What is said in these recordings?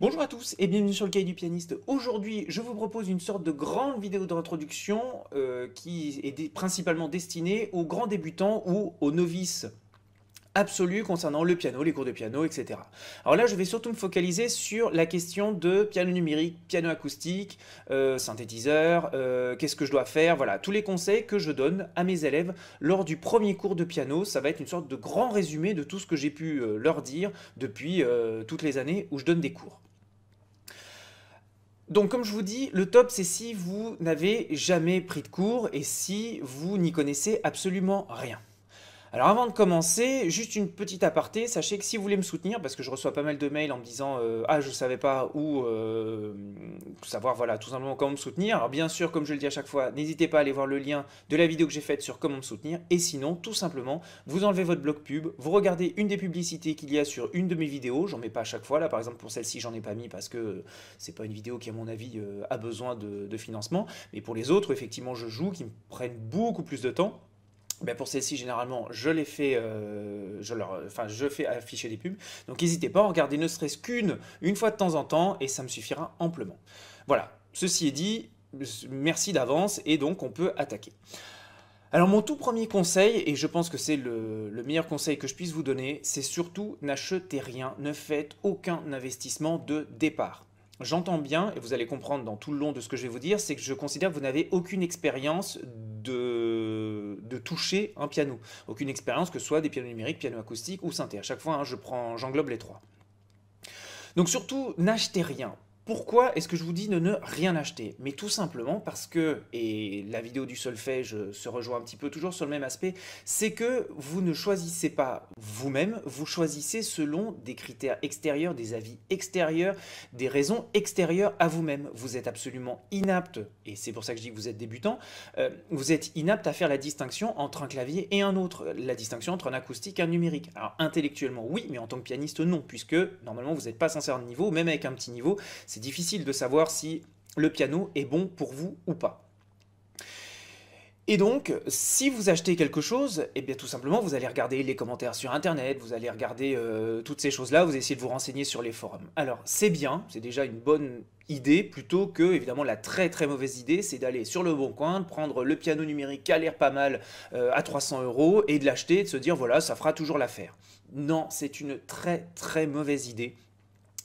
Bonjour à tous et bienvenue sur le cahier du pianiste. Aujourd'hui, je vous propose une sorte de grande vidéo d'introduction euh, qui est principalement destinée aux grands débutants ou aux novices absolus concernant le piano, les cours de piano, etc. Alors là, je vais surtout me focaliser sur la question de piano numérique, piano acoustique, euh, synthétiseur, euh, qu'est-ce que je dois faire, voilà, tous les conseils que je donne à mes élèves lors du premier cours de piano. Ça va être une sorte de grand résumé de tout ce que j'ai pu leur dire depuis toutes les années où je donne des cours. Donc comme je vous dis, le top c'est si vous n'avez jamais pris de cours et si vous n'y connaissez absolument rien. Alors avant de commencer, juste une petite aparté, sachez que si vous voulez me soutenir, parce que je reçois pas mal de mails en me disant euh, Ah, je savais pas » où euh, savoir voilà tout simplement comment me soutenir », alors bien sûr, comme je le dis à chaque fois, n'hésitez pas à aller voir le lien de la vidéo que j'ai faite sur comment me soutenir, et sinon, tout simplement, vous enlevez votre blog pub, vous regardez une des publicités qu'il y a sur une de mes vidéos, j'en mets pas à chaque fois, là par exemple pour celle-ci, j'en ai pas mis parce que c'est pas une vidéo qui à mon avis euh, a besoin de, de financement, mais pour les autres, effectivement, je joue, qui me prennent beaucoup plus de temps, ben, pour celle ci généralement, je les fais, euh, enfin, je fais afficher des pubs. Donc, n'hésitez pas à regarder ne serait-ce qu'une, une fois de temps en temps, et ça me suffira amplement. Voilà. Ceci est dit, merci d'avance, et donc on peut attaquer. Alors, mon tout premier conseil, et je pense que c'est le, le meilleur conseil que je puisse vous donner, c'est surtout n'achetez rien, ne faites aucun investissement de départ. J'entends bien, et vous allez comprendre dans tout le long de ce que je vais vous dire, c'est que je considère que vous n'avez aucune expérience de, toucher un piano. Aucune expérience, que ce soit des pianos numériques, pianos acoustiques ou synthé. À chaque fois, hein, je prends, j'englobe les trois. Donc surtout, n'achetez rien. Pourquoi est-ce que je vous dis de ne rien acheter Mais tout simplement parce que, et la vidéo du solfège euh, se rejoint un petit peu toujours sur le même aspect, c'est que vous ne choisissez pas vous-même, vous choisissez selon des critères extérieurs, des avis extérieurs, des raisons extérieures à vous-même. Vous êtes absolument inapte, et c'est pour ça que je dis que vous êtes débutant, euh, vous êtes inapte à faire la distinction entre un clavier et un autre, euh, la distinction entre un acoustique et un numérique. Alors intellectuellement oui, mais en tant que pianiste non, puisque normalement vous n'êtes pas censé de niveau, même avec un petit niveau, c'est difficile de savoir si le piano est bon pour vous ou pas. Et donc, si vous achetez quelque chose, et eh bien tout simplement, vous allez regarder les commentaires sur Internet, vous allez regarder euh, toutes ces choses-là, vous essayez de vous renseigner sur les forums. Alors, c'est bien, c'est déjà une bonne idée, plutôt que, évidemment, la très très mauvaise idée, c'est d'aller sur le bon coin, de prendre le piano numérique qui a l'air pas mal euh, à 300 euros, et de l'acheter, et de se dire, voilà, ça fera toujours l'affaire. Non, c'est une très très mauvaise idée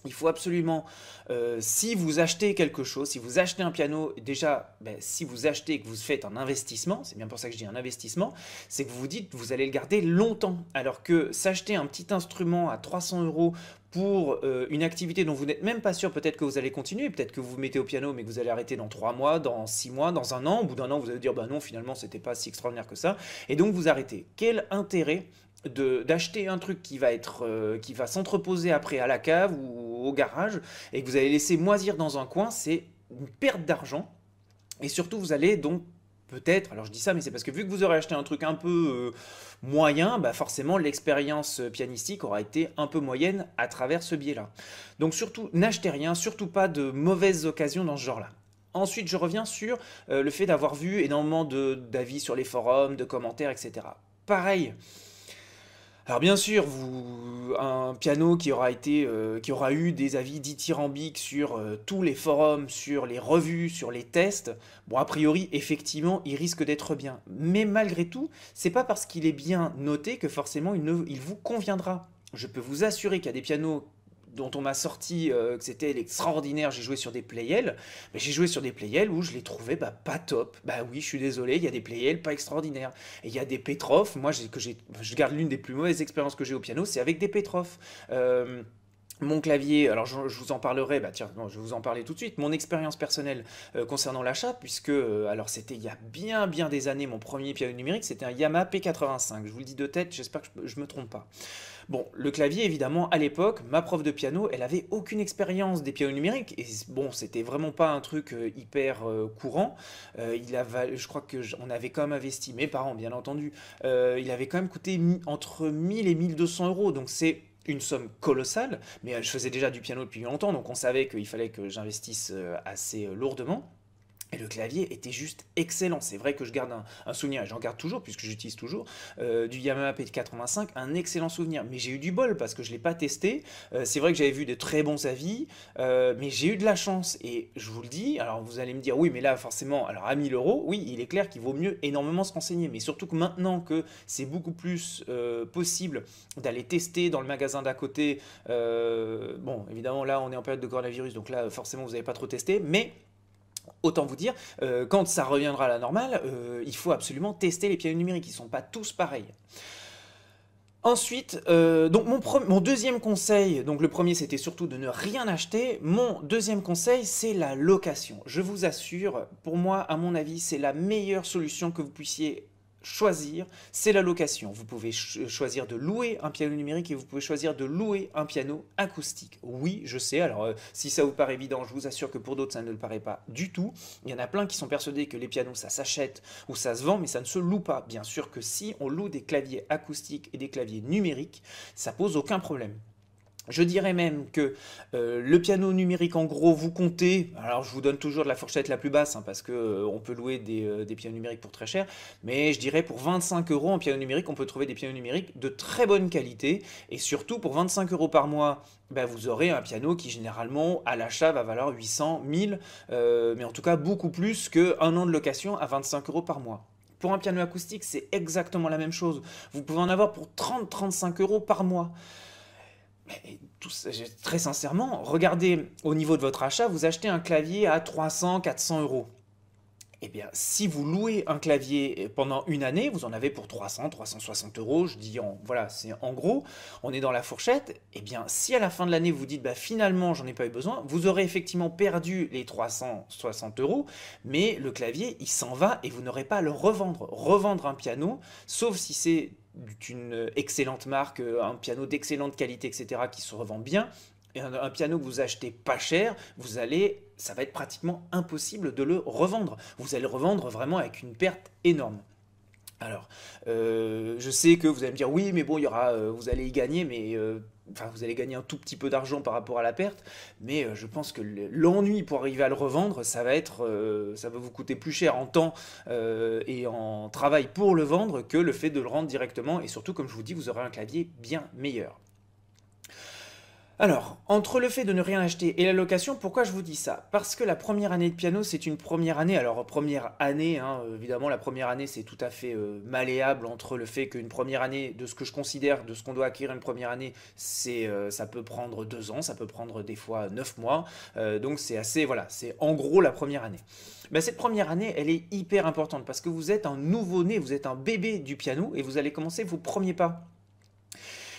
il faut absolument, euh, si vous achetez quelque chose, si vous achetez un piano, déjà, ben, si vous achetez et que vous faites un investissement, c'est bien pour ça que je dis un investissement, c'est que vous vous dites vous allez le garder longtemps. Alors que s'acheter un petit instrument à 300 euros pour euh, une activité dont vous n'êtes même pas sûr, peut-être que vous allez continuer, peut-être que vous vous mettez au piano mais que vous allez arrêter dans 3 mois, dans 6 mois, dans un an, au bout d'un an vous allez dire bah non finalement c'était pas si extraordinaire que ça, et donc vous arrêtez. Quel intérêt d'acheter un truc qui va être euh, qui va s'entreposer après à la cave ou au garage et que vous allez laisser moisir dans un coin, c'est une perte d'argent. Et surtout, vous allez donc peut-être, alors je dis ça, mais c'est parce que vu que vous aurez acheté un truc un peu euh, moyen, bah forcément l'expérience euh, pianistique aura été un peu moyenne à travers ce biais-là. Donc surtout, n'achetez rien, surtout pas de mauvaises occasions dans ce genre-là. Ensuite, je reviens sur euh, le fait d'avoir vu énormément d'avis sur les forums, de commentaires, etc. Pareil, alors bien sûr, vous, un piano qui aura, été, euh, qui aura eu des avis dithyrambiques sur euh, tous les forums, sur les revues, sur les tests, bon a priori effectivement il risque d'être bien. Mais malgré tout, c'est pas parce qu'il est bien noté que forcément il vous conviendra. Je peux vous assurer qu'il y a des pianos dont on m'a sorti euh, que c'était l'extraordinaire, j'ai joué sur des Playel, mais j'ai joué sur des Playel où je les trouvais bah, pas top. Bah oui, je suis désolé, il y a des Playel pas extraordinaires. Et il y a des Petrov, moi que je garde l'une des plus mauvaises expériences que j'ai au piano, c'est avec des Petrov. Euh, mon clavier, alors je, vous en parlerai, bah tiens, je vais vous en parler tout de suite, mon expérience personnelle euh, concernant l'achat, puisque, alors c'était il y a bien bien des années, mon premier piano numérique, c'était un Yamaha P85, je vous le dis de tête, j'espère que je, je me trompe pas. Bon, le clavier, évidemment, à l'époque, ma prof de piano, elle n'avait aucune expérience des pianos numériques, et bon, c'était vraiment pas un truc euh, hyper euh, courant. Euh, il je crois que avait quand même investi, mes parents, bien entendu, il avait quand même coûté entre 1000 et 1200 euros, donc c'est une somme colossale, mais je faisais déjà du piano depuis longtemps, donc on savait qu'il fallait que j'investisse assez lourdement. Et le clavier était juste excellent. C'est vrai que je garde un, souvenir, et j'en garde toujours, puisque j'utilise toujours, euh, du Yamaha P85, un excellent souvenir. Mais j'ai eu du bol, parce que je ne l'ai pas testé. Euh, c'est vrai que j'avais vu de très bons avis, euh, mais j'ai eu de la chance. Et je vous le dis, alors vous allez me dire, oui, mais là, forcément, alors à 1000 euros, oui, il est clair qu'il vaut mieux énormément se renseigner. Mais surtout que maintenant que c'est beaucoup plus possible d'aller tester dans le magasin d'à côté, bon, évidemment, là, on est en période de coronavirus, donc là, forcément, vous n'avez pas trop testé, mais Autant vous dire, euh, quand ça reviendra à la normale, euh, il faut absolument tester les pianos numériques, ils ne sont pas tous pareils. Ensuite, euh, donc mon, mon, deuxième conseil, donc le premier c'était surtout de ne rien acheter, mon deuxième conseil c'est la location. Je vous assure, pour moi, à mon avis, c'est la meilleure solution que vous puissiez choisir, c'est la location. Vous pouvez euh, choisir de louer un piano numérique et vous pouvez choisir de louer un piano acoustique. Oui, je sais, alors euh, si ça vous paraît évident, je vous assure que pour d'autres, ça ne le paraît pas du tout. Il y en a plein qui sont persuadés que les pianos, ça s'achète ou ça se vend, mais ça ne se loue pas. Bien sûr que si on loue des claviers acoustiques et des claviers numériques, ça pose aucun problème. Je dirais même que euh, le piano numérique, en gros, vous comptez, alors je vous donne toujours de la fourchette la plus basse, hein, parce qu'on euh, on peut louer euh, des, pianos numériques pour très cher, mais je dirais pour 25 euros en piano numérique, on peut trouver des pianos numériques de très bonne qualité, et surtout pour 25 euros par mois, bah, vous aurez un piano qui généralement à l'achat va valoir 800, 1000, mais en tout cas beaucoup plus qu'un an de location à 25 euros par mois. Pour un piano acoustique, c'est exactement la même chose. Vous pouvez en avoir pour 30-35 euros par mois très sincèrement, regardez au niveau de votre achat, vous achetez un clavier à 300, 400 euros. Eh bien, si vous louez un clavier pendant une année, vous en avez pour 300, 360 euros, je dis en, voilà, c'est en gros, on est dans la fourchette, eh bien, si à la fin de l'année vous dites, bah finalement, j'en ai pas eu besoin, vous aurez effectivement perdu les 360 euros, mais le clavier, il s'en va et vous n'aurez pas à le revendre. Revendre un piano, sauf si c'est d'une excellente marque, euh, un piano d'excellente qualité, etc., qui se revend bien, et un, piano que vous achetez pas cher, vous allez, ça va être pratiquement impossible de le revendre. Vous allez le revendre vraiment avec une perte énorme. Alors, euh, je sais que vous allez me dire oui, mais bon, il y aura, euh, vous allez y gagner, mais Enfin, vous allez gagner un tout petit peu d'argent par rapport à la perte, mais euh, je pense que l'ennui pour arriver à le revendre, ça va être, euh, ça va vous coûter plus cher en temps euh, et en travail pour le vendre que le fait de le rendre directement. Et surtout, comme je vous dis, vous aurez un clavier bien meilleur. Alors, entre le fait de ne rien acheter et la location, pourquoi je vous dis ça Parce que la première année de piano, c'est une première année. Alors, première année, hein, évidemment, la première année, c'est tout à fait euh, malléable entre le fait qu'une première année, de ce que je considère, de ce qu'on doit acquérir une première année, c'est, euh, ça peut prendre deux ans, ça peut prendre des fois neuf mois. Euh, donc, c'est assez, voilà, c'est en gros la première année. Mais ben, cette première année, elle est hyper importante parce que vous êtes un nouveau-né, vous êtes un bébé du piano et vous allez commencer vos premiers pas.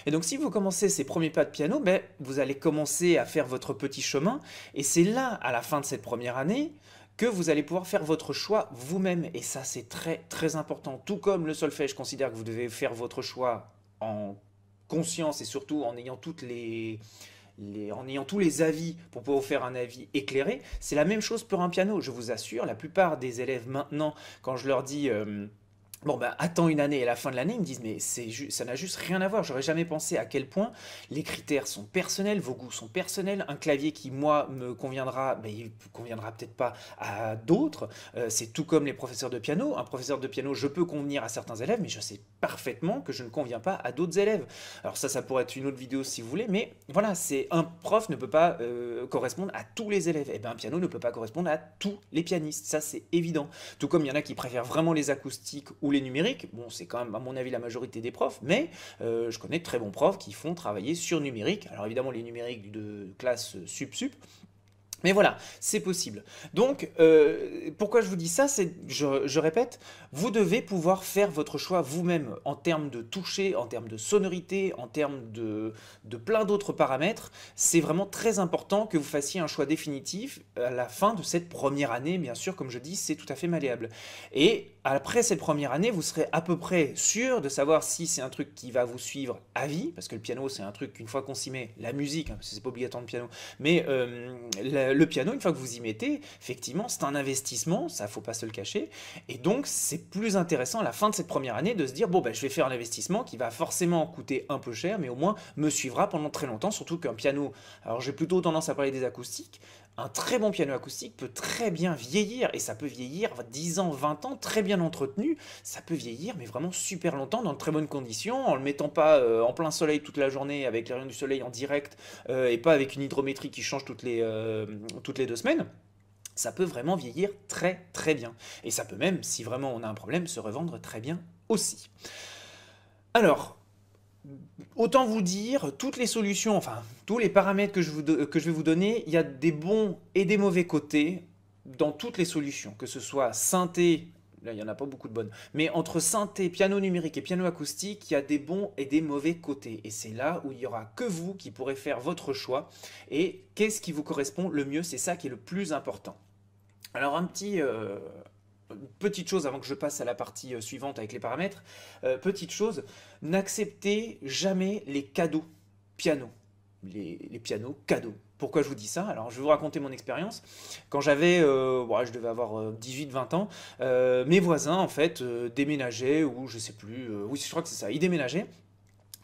Et donc si vous commencez ces premiers pas de piano, ben, vous allez commencer à faire votre petit chemin, et c'est là, à la fin de cette première année, que vous allez pouvoir faire votre choix vous-même. Et ça, c'est très très important. Tout comme le solfège considère que vous devez faire votre choix en conscience et surtout en ayant toutes les, en ayant tous les avis pour pouvoir vous faire un avis éclairé, c'est la même chose pour un piano. Je vous assure, la plupart des élèves maintenant, quand je leur dis euh, Bon, ben, attends une année et à la fin de l'année, ils me disent, mais ça n'a juste rien à voir. J'aurais jamais pensé à quel point les critères sont personnels, vos goûts sont personnels. Un clavier qui, moi, me conviendra, mais bah, il conviendra peut-être pas à d'autres. Euh, c'est tout comme les professeurs de piano. Un professeur de piano, je peux convenir à certains élèves, mais je sais parfaitement que je ne conviens pas à d'autres élèves. Alors, ça, ça pourrait être une autre vidéo si vous voulez, mais voilà, c'est un prof ne peut pas euh, correspondre à tous les élèves. Et eh bien, un piano ne peut pas correspondre à tous les pianistes. Ça, c'est évident. Tout comme il y en a qui préfèrent vraiment les acoustiques ou numériques numériques, Bon, c'est quand même, à mon avis, la majorité des profs, mais euh, je connais de très bons profs qui font travailler sur numérique. Alors évidemment, les numériques de classe sup-sup, mais voilà, c'est possible. Donc, euh, pourquoi je vous dis ça C'est, je, répète, vous devez pouvoir faire votre choix vous-même en termes de toucher, en termes de sonorité, en termes de, plein d'autres paramètres. C'est vraiment très important que vous fassiez un choix définitif à la fin de cette première année. Bien sûr, comme je dis, c'est tout à fait malléable. Et après cette première année, vous serez à peu près sûr de savoir si c'est un truc qui va vous suivre à vie, parce que le piano, c'est un truc qu'une fois qu'on s'y met, la musique, hein, c'est pas obligatoire le piano, mais euh, euh, le piano, une fois que vous y mettez, effectivement, c'est un investissement, ça faut pas se le cacher. Et donc, c'est plus intéressant à la fin de cette première année de se dire, bon, ben, je vais faire un investissement qui va forcément coûter un peu cher, mais au moins me suivra pendant très longtemps, surtout qu'un piano, alors j'ai plutôt tendance à parler des acoustiques, un très bon piano acoustique peut très bien vieillir, et ça peut vieillir 10 ans, 20 ans, très bien entretenu, ça peut vieillir, mais vraiment super longtemps, dans de très bonnes conditions, en le mettant pas euh, en plein soleil toute la journée, avec les rayons du soleil en direct, euh, et pas avec une hydrométrie qui change toutes les, euh, toutes les deux semaines ça peut vraiment vieillir très très bien. Et ça peut même, si vraiment on a un problème, se revendre très bien aussi. Alors, autant vous dire, toutes les solutions, enfin, tous les paramètres que je, vous que je vais vous donner, il y a des bons et des mauvais côtés dans toutes les solutions, que ce soit synthé, là il n'y en a pas beaucoup de bonnes, mais entre synthé, piano numérique et piano acoustique, il y a des bons et des mauvais côtés. Et c'est là où il n'y aura que vous qui pourrez faire votre choix. Et qu'est-ce qui vous correspond le mieux, c'est ça qui est le plus important. Alors un petit, euh, petite chose avant que je passe à la partie euh, suivante avec les paramètres, euh, petite chose, n'acceptez jamais les cadeaux piano. Les, pianos cadeaux. Pourquoi je vous dis ça Alors je vais vous raconter mon expérience. Quand j'avais, euh, je devais avoir 18-20 euh, ans, mes voisins en fait déménageaient, ou je sais plus, oui je crois que c'est ça, ils déménageaient,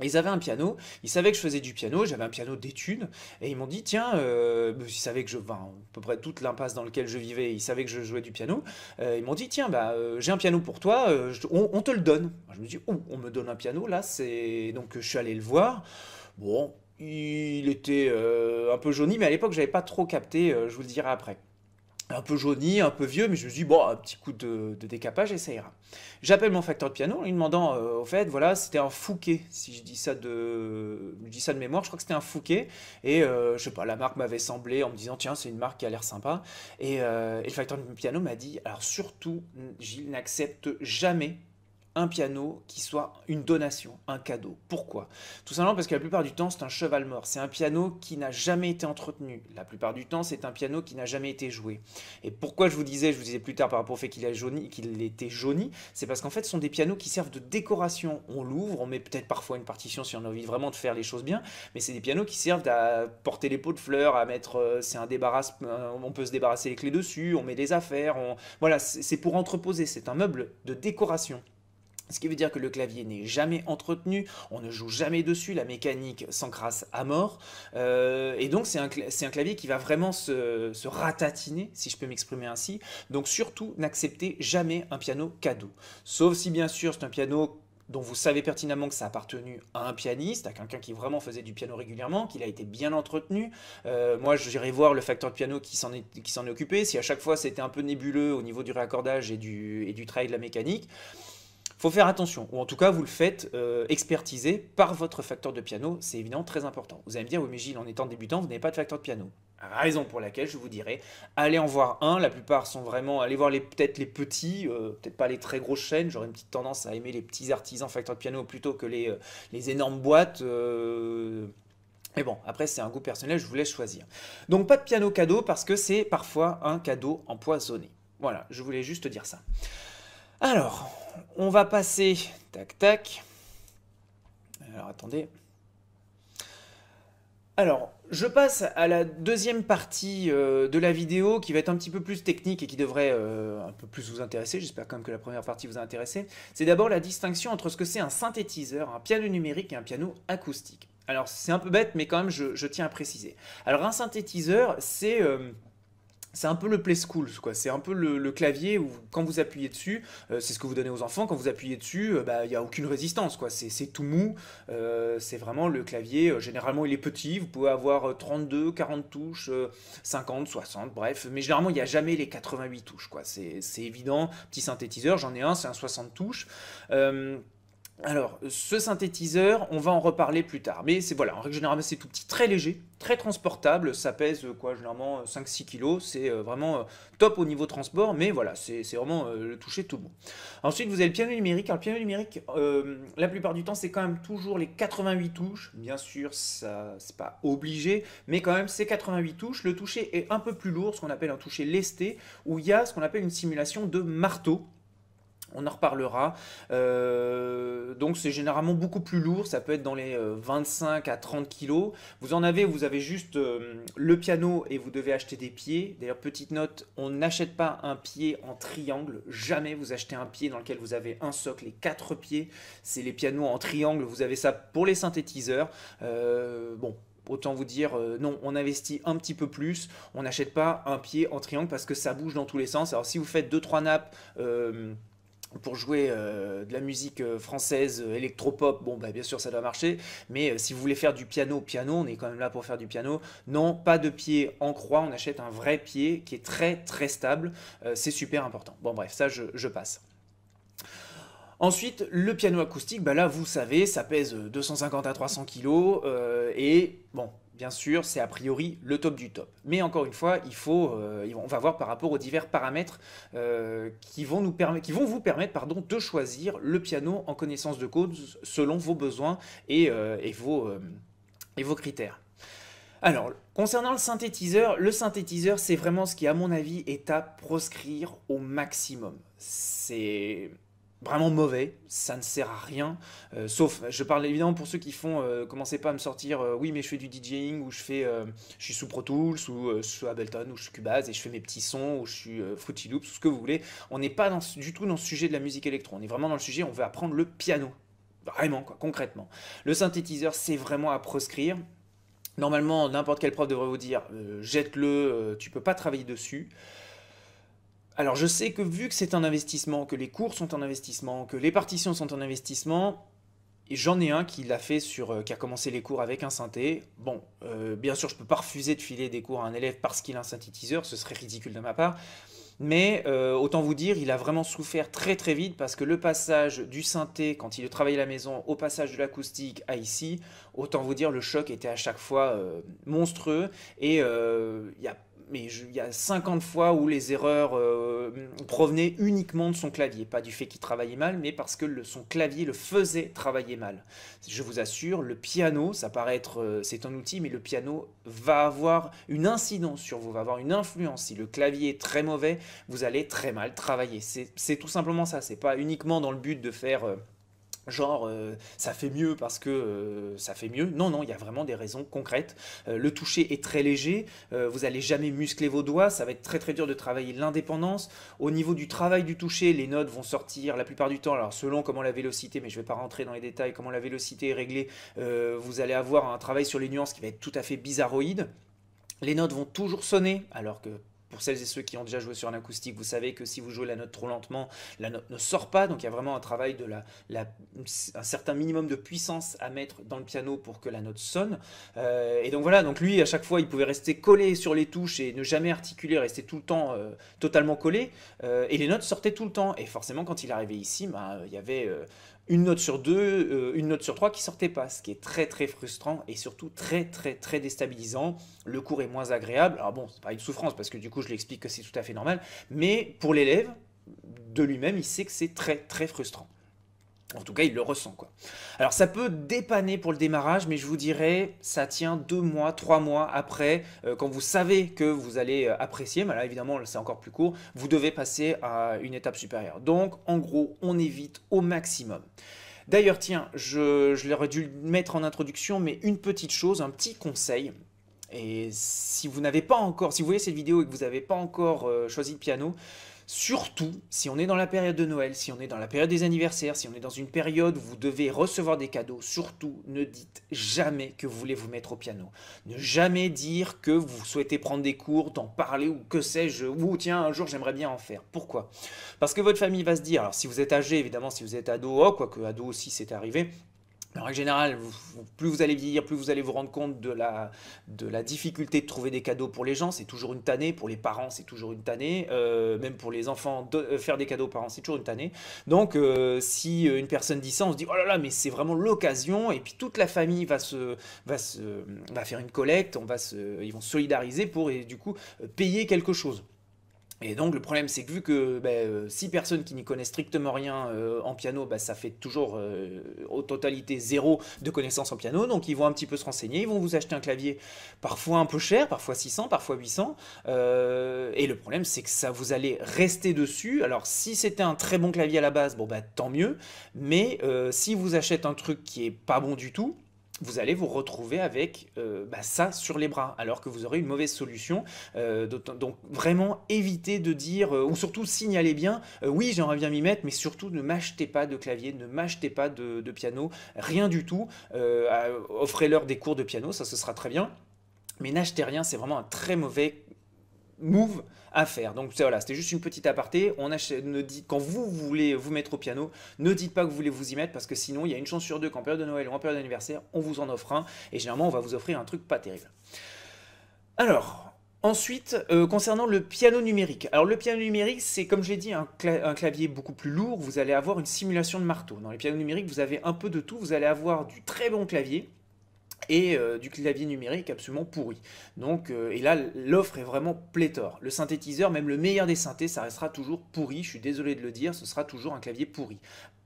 ils avaient un piano, ils savaient que je faisais du piano, j'avais un piano d'études, et ils m'ont dit, tiens, euh, bah, ils savaient que je... Enfin, à peu près toute l'impasse dans laquelle je vivais, ils savaient que je jouais du piano, euh, ils m'ont dit, tiens, bah, euh, j'ai un piano pour toi, on, te le donne. je me dis, oh, on me donne un piano, là, c'est... Donc je suis allé le voir, bon, il était un peu jauni, mais à l'époque, j'avais pas trop capté, je vous le dirai après un peu jauni, un peu vieux, mais je me suis dit, bon, un petit coup de, décapage et ça ira. J'appelle mon facteur de piano en lui demandant, euh, au fait, voilà, c'était un Fouquet, si je dis ça de, je dis ça de mémoire, je crois que c'était un Fouquet, et euh, je sais pas, la marque m'avait semblé en me disant, tiens, c'est une marque qui a l'air sympa, et, euh, et le facteur de piano m'a dit, alors surtout, Gilles n'accepte jamais un piano qui soit une donation, un cadeau. Pourquoi Tout simplement parce que la plupart du temps, c'est un cheval mort. C'est un piano qui n'a jamais été entretenu. La plupart du temps, c'est un piano qui n'a jamais été joué. Et pourquoi je vous disais, je vous disais plus tard par rapport au fait qu'il était jauni, c'est parce qu'en fait, ce sont des pianos qui servent de décoration. On l'ouvre, on met peut-être parfois une partition si on a envie vraiment de faire les choses bien, mais c'est des pianos qui servent à porter les pots de fleurs, à mettre, euh, c'est un débarras, euh, on peut se débarrasser les clés dessus, on met des affaires, on... voilà, c'est pour entreposer, c'est un meuble de décoration. Ce qui veut dire que le clavier n'est jamais entretenu, on ne joue jamais dessus, la mécanique s'encrasse à mort. Euh, et donc c'est un, clavier qui va vraiment se, ratatiner, si je peux m'exprimer ainsi. Donc surtout, n'acceptez jamais un piano cadeau. Sauf si bien sûr c'est un piano dont vous savez pertinemment que ça a appartenu à un pianiste, à quelqu'un qui vraiment faisait du piano régulièrement, qu'il a été bien entretenu. Euh, moi, j'irai voir le facteur de piano qui s'en est, occupé. Si à chaque fois c'était un peu nébuleux au niveau du réaccordage et du, et du travail de la mécanique, faut faire attention, ou en tout cas vous le faites expertisé euh, expertiser par votre facteur de piano, c'est évidemment très important. Vous allez me dire, oui mais Gilles, en étant débutant, vous n'avez pas de facteur de piano. Raison pour laquelle je vous dirais, allez en voir un, la plupart sont vraiment, allez voir peut-être les petits, euh, peut-être pas les très grosses chaînes, j'aurais une petite tendance à aimer les petits artisans facteurs de piano plutôt que les, euh, les énormes boîtes. Mais bon, après c'est un goût personnel, je vous laisse choisir. Donc pas de piano cadeau parce que c'est parfois un cadeau empoisonné. Voilà, je voulais juste dire ça. Alors, on va passer, tac tac. Alors attendez. Alors, je passe à la deuxième partie euh, de la vidéo qui va être un petit peu plus technique et qui devrait euh, un peu plus vous intéresser. J'espère quand même que la première partie vous a intéressé. C'est d'abord la distinction entre ce que c'est un synthétiseur, un piano numérique et un piano acoustique. Alors, c'est un peu bête, mais quand même, je, tiens à préciser. Alors, un synthétiseur, c'est... Euh, c'est un peu le play school, quoi. C'est un peu le, clavier où quand vous appuyez dessus, euh, c'est ce que vous donnez aux enfants. Quand vous appuyez dessus, euh, bah, il a aucune résistance, quoi. C'est tout mou. Euh, c'est vraiment le clavier. généralement, il est petit. Vous pouvez avoir 32, 40 touches, 50, 60, bref. Mais généralement, il n'y a jamais les 88 touches, quoi. C'est évident. Petit synthétiseur, j'en ai un, c'est un 60 touches. Alors, ce synthétiseur, on va en reparler plus tard. Mais c'est voilà, en règle générale, c'est tout petit, très léger, très transportable. Ça pèse euh, quoi, généralement 5-6 euh, kilos. C'est euh, vraiment top au niveau transport, mais voilà, c'est vraiment le toucher tout bon. Ensuite, vous avez le piano numérique. Alors, le piano numérique, la plupart du temps, c'est quand même toujours les 88 touches. Bien sûr, ça, c'est pas obligé, mais quand même, c'est 88 touches. Le toucher est un peu plus lourd, ce qu'on appelle un toucher lesté, où il y a ce qu'on appelle une simulation de marteau. On en reparlera. Euh, donc c'est généralement beaucoup plus lourd, ça peut être dans les 25 euh, à 30 kilos. Vous en avez, vous avez juste euh, le piano et vous devez acheter des pieds. D'ailleurs, petite note, on n'achète pas un pied en triangle. Jamais vous achetez un pied dans lequel vous avez un socle et quatre pieds. C'est les pianos en triangle, vous avez ça pour les synthétiseurs. bon, autant vous dire non, on investit un petit peu plus, on n'achète pas un pied en triangle parce que ça bouge dans tous les sens. Alors si vous faites 2-3 nappes, pour jouer euh, de la musique euh, française euh, électropop, bon bah bien sûr ça doit marcher, mais si vous voulez faire du piano, piano, on est quand même là pour faire du piano. Non, pas de pied en croix, on achète un vrai pied qui est très très stable, c'est super important. Bon bref, ça je, passe. Ensuite, le piano acoustique, bah là vous savez, ça pèse 250 à 300 kg et bon, Bien sûr, c'est a priori le top du top. Mais encore une fois, il faut, euh, on va voir par rapport aux divers paramètres euh, qui, vont nous qui vont vous permettre pardon, de choisir le piano en connaissance de cause selon vos besoins et, euh, vos, et vos critères. Alors, concernant le synthétiseur, le synthétiseur, c'est vraiment ce qui, à mon avis, est à proscrire au maximum. C'est vraiment mauvais, ça ne sert à rien, euh, sauf, je parle évidemment pour ceux qui font, euh, commencez pas à me sortir, euh, oui mais je fais du DJing, ou je fais, je suis sous Pro Tools, ou je suis Ableton, ou je suis Cubase, et je fais mes petits sons, ou je suis Fruity Loops, ou ce que vous voulez, on n'est pas dans, du tout dans le sujet de la musique électro, on est vraiment dans le sujet, on veut apprendre le piano, vraiment quoi, concrètement. Le synthétiseur c'est vraiment à proscrire, normalement n'importe quel prof devrait vous dire, jette-le, tu peux pas travailler dessus, alors je sais que vu que c'est un investissement, que les cours sont un investissement, que les partitions sont un investissement, et j'en ai un qui l'a fait sur, euh, qui a commencé les cours avec un synthé. Bon, euh, bien sûr, je peux pas refuser de filer des cours à un élève parce qu'il a un synthétiseur, ce serait ridicule de ma part. Mais euh, autant vous dire, il a vraiment souffert très très vite parce que le passage du synthé, quand il travaillait à la maison, au passage de l'acoustique à ici, autant vous dire, le choc était à chaque fois monstrueux. Et il y a mais il y a 50 fois où les erreurs euh, provenaient uniquement de son clavier, pas du fait qu'il travaillait mal, mais parce que son clavier le faisait travailler mal. Je vous assure, le piano, ça paraît être, euh, c'est un outil, mais le piano va avoir une incidence sur vous, va avoir une influence. Si le clavier est très mauvais, vous allez très mal travailler. C'est tout simplement ça, c'est pas uniquement dans le but de faire... Euh, genre euh, ça fait mieux parce que euh, ça fait mieux. Non, non, il y a vraiment des raisons concrètes. Euh, le toucher est très léger, vous n'allez jamais muscler vos doigts, ça va être très très dur de travailler l'indépendance. Au niveau du travail du toucher, les notes vont sortir la plupart du temps, alors selon comment la vélocité, mais je ne vais pas rentrer dans les détails, comment la vélocité est réglée, vous allez avoir un travail sur les nuances qui va être tout à fait bizarroïde. Les notes vont toujours sonner, alors que pour celles et ceux qui ont déjà joué sur un acoustique, vous savez que si vous jouez la note trop lentement, la note ne sort pas. Donc il y a vraiment un travail de la, un certain minimum de puissance à mettre dans le piano pour que la note sonne. Euh, et donc voilà, donc lui à chaque fois il pouvait rester collé sur les touches et ne jamais articuler, rester tout le temps euh, totalement collé. Euh, et les notes sortaient tout le temps. Et forcément quand il arrivait ici, ben, il y avait une note sur deux, euh, une note sur trois qui sortait pas, ce qui est très très frustrant et surtout très très très déstabilisant. Le cours est moins agréable. Alors bon, c'est pas une souffrance parce que du coup je l'explique que c'est tout à fait normal, mais pour l'élève de lui-même, il sait que c'est très très frustrant. En tout cas, il le ressent. quoi. Alors ça peut dépanner pour le démarrage, mais je vous dirais, ça tient deux mois, trois mois après, euh, quand vous savez que vous allez euh, apprécier, mais là évidemment c'est encore plus court, vous devez passer à une étape supérieure. Donc en gros, on évite au maximum. D'ailleurs, tiens, je, l'aurais dû mettre en introduction, mais une petite chose, un petit conseil, et si vous n'avez pas encore, si vous voyez cette vidéo et que vous n'avez pas encore euh, choisi le piano, Surtout si on est dans la période de Noël, si on est dans la période des anniversaires, si on est dans une période où vous devez recevoir des cadeaux, surtout ne dites jamais que vous voulez vous mettre au piano. Ne jamais dire que vous souhaitez prendre des cours, d'en parler ou que sais-je, ou tiens, un jour j'aimerais bien en faire. Pourquoi Parce que votre famille va se dire, alors si vous êtes âgé, évidemment, si vous êtes ado, oh, quoique ado aussi c'est arrivé, en règle générale, plus vous allez vieillir, plus vous allez vous rendre compte de la, difficulté de trouver des cadeaux pour les gens. C'est toujours une tannée. Pour les parents, c'est toujours une tannée. Euh, même pour les enfants, de, euh, faire des cadeaux aux parents, c'est toujours une tannée. Donc, euh, si une personne dit ça, on se dit Oh là là, mais c'est vraiment l'occasion. Et puis, toute la famille va, se, va, se, faire une collecte. On va se, ils vont se solidariser pour, du coup, payer quelque chose. Et donc le problème c'est que vu que ben, euh, six personnes qui n'y connaissent strictement rien euh, en piano, ben, ça fait toujours euh, au totalité zéro de connaissances en piano, donc ils vont un petit peu se renseigner, ils vont vous acheter un clavier parfois un peu cher, parfois 600, parfois 800, et le problème c'est que ça vous allez rester dessus, alors si c'était un très bon clavier à la base, bon bah tant mieux, mais si vous achetez un truc qui est pas bon du tout, vous allez vous retrouver avec euh, bah, ça sur les bras, alors que vous aurez une mauvaise solution. Euh, donc vraiment évitez de dire, euh, ou surtout signalez bien, oui j'aimerais bien m'y mettre, mais surtout ne m'achetez pas de clavier, ne m'achetez pas de, de, piano, rien du tout. Offrez-leur des cours de piano, ça ce sera très bien. Mais n'achetez rien, c'est vraiment un très mauvais move faire. Donc voilà, c'était juste une petite aparté. On achète, ne dit, quand vous voulez vous mettre au piano, ne dites pas que vous voulez vous y mettre parce que sinon, il y a une chance sur deux qu'en période de Noël ou en période d'anniversaire, on vous en offre un. Et généralement, on va vous offrir un truc pas terrible. Alors, Ensuite, euh, concernant le piano numérique. Alors le piano numérique, c'est comme j'ai dit un, un, clavier beaucoup plus lourd, vous allez avoir une simulation de marteau. Dans les pianos numériques, vous avez un peu de tout, vous allez avoir du très bon clavier, et euh, du clavier numérique absolument pourri. Donc, euh, et là, l'offre est vraiment pléthore. Le synthétiseur, même le meilleur des synthés, ça restera toujours pourri. Je suis désolé de le dire, ce sera toujours un clavier pourri.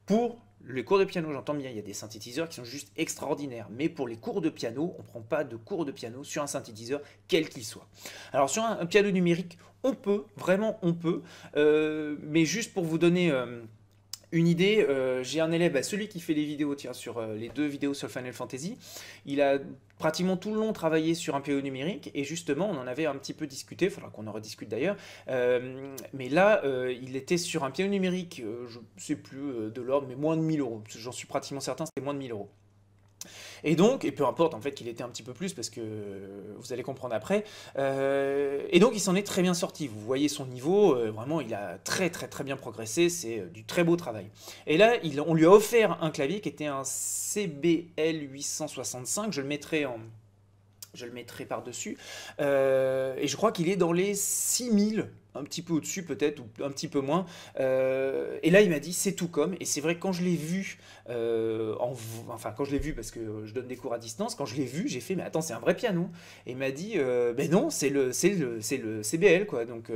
Pour les cours de piano, j'entends bien, il y a des synthétiseurs qui sont juste extraordinaires, mais pour les cours de piano, on ne prend pas de cours de piano sur un synthétiseur, quel qu'il soit. Alors sur un, piano numérique, on peut, vraiment on peut, euh, mais juste pour vous donner une idée, euh, j'ai un élève, bah, celui qui fait les vidéos, tiens, sur euh, les deux vidéos sur Final Fantasy, il a pratiquement tout le long travaillé sur un PO numérique, et justement, on en avait un petit peu discuté, il faudra qu'on en rediscute d'ailleurs, euh, mais là, il était sur un PO numérique, je ne sais plus de l'ordre, mais moins de 1000 euros, j'en suis pratiquement certain, c'était moins de 1000 euros. Et donc, et peu importe en fait qu'il était un petit peu plus, parce que euh, vous allez comprendre après. Euh, et donc, il s'en est très bien sorti. Vous voyez son niveau, euh, vraiment, il a très très très bien progressé. C'est du très beau travail. Et là, on lui a offert un clavier qui était un CBL 865. Je le mettrai en je le mettrai par-dessus. Euh, et je crois qu'il est dans les 6000, un petit peu au-dessus peut-être, ou un petit peu moins. Euh, et là, il m'a dit, c'est tout comme. Et c'est vrai quand je l'ai vu, euh, enfin, quand je l'ai vu, parce que je donne des cours à distance, quand je l'ai vu, j'ai fait, mais attends, c'est un vrai piano. Et il m'a dit, mais ben non, c'est le, le, CBL, quoi. Donc.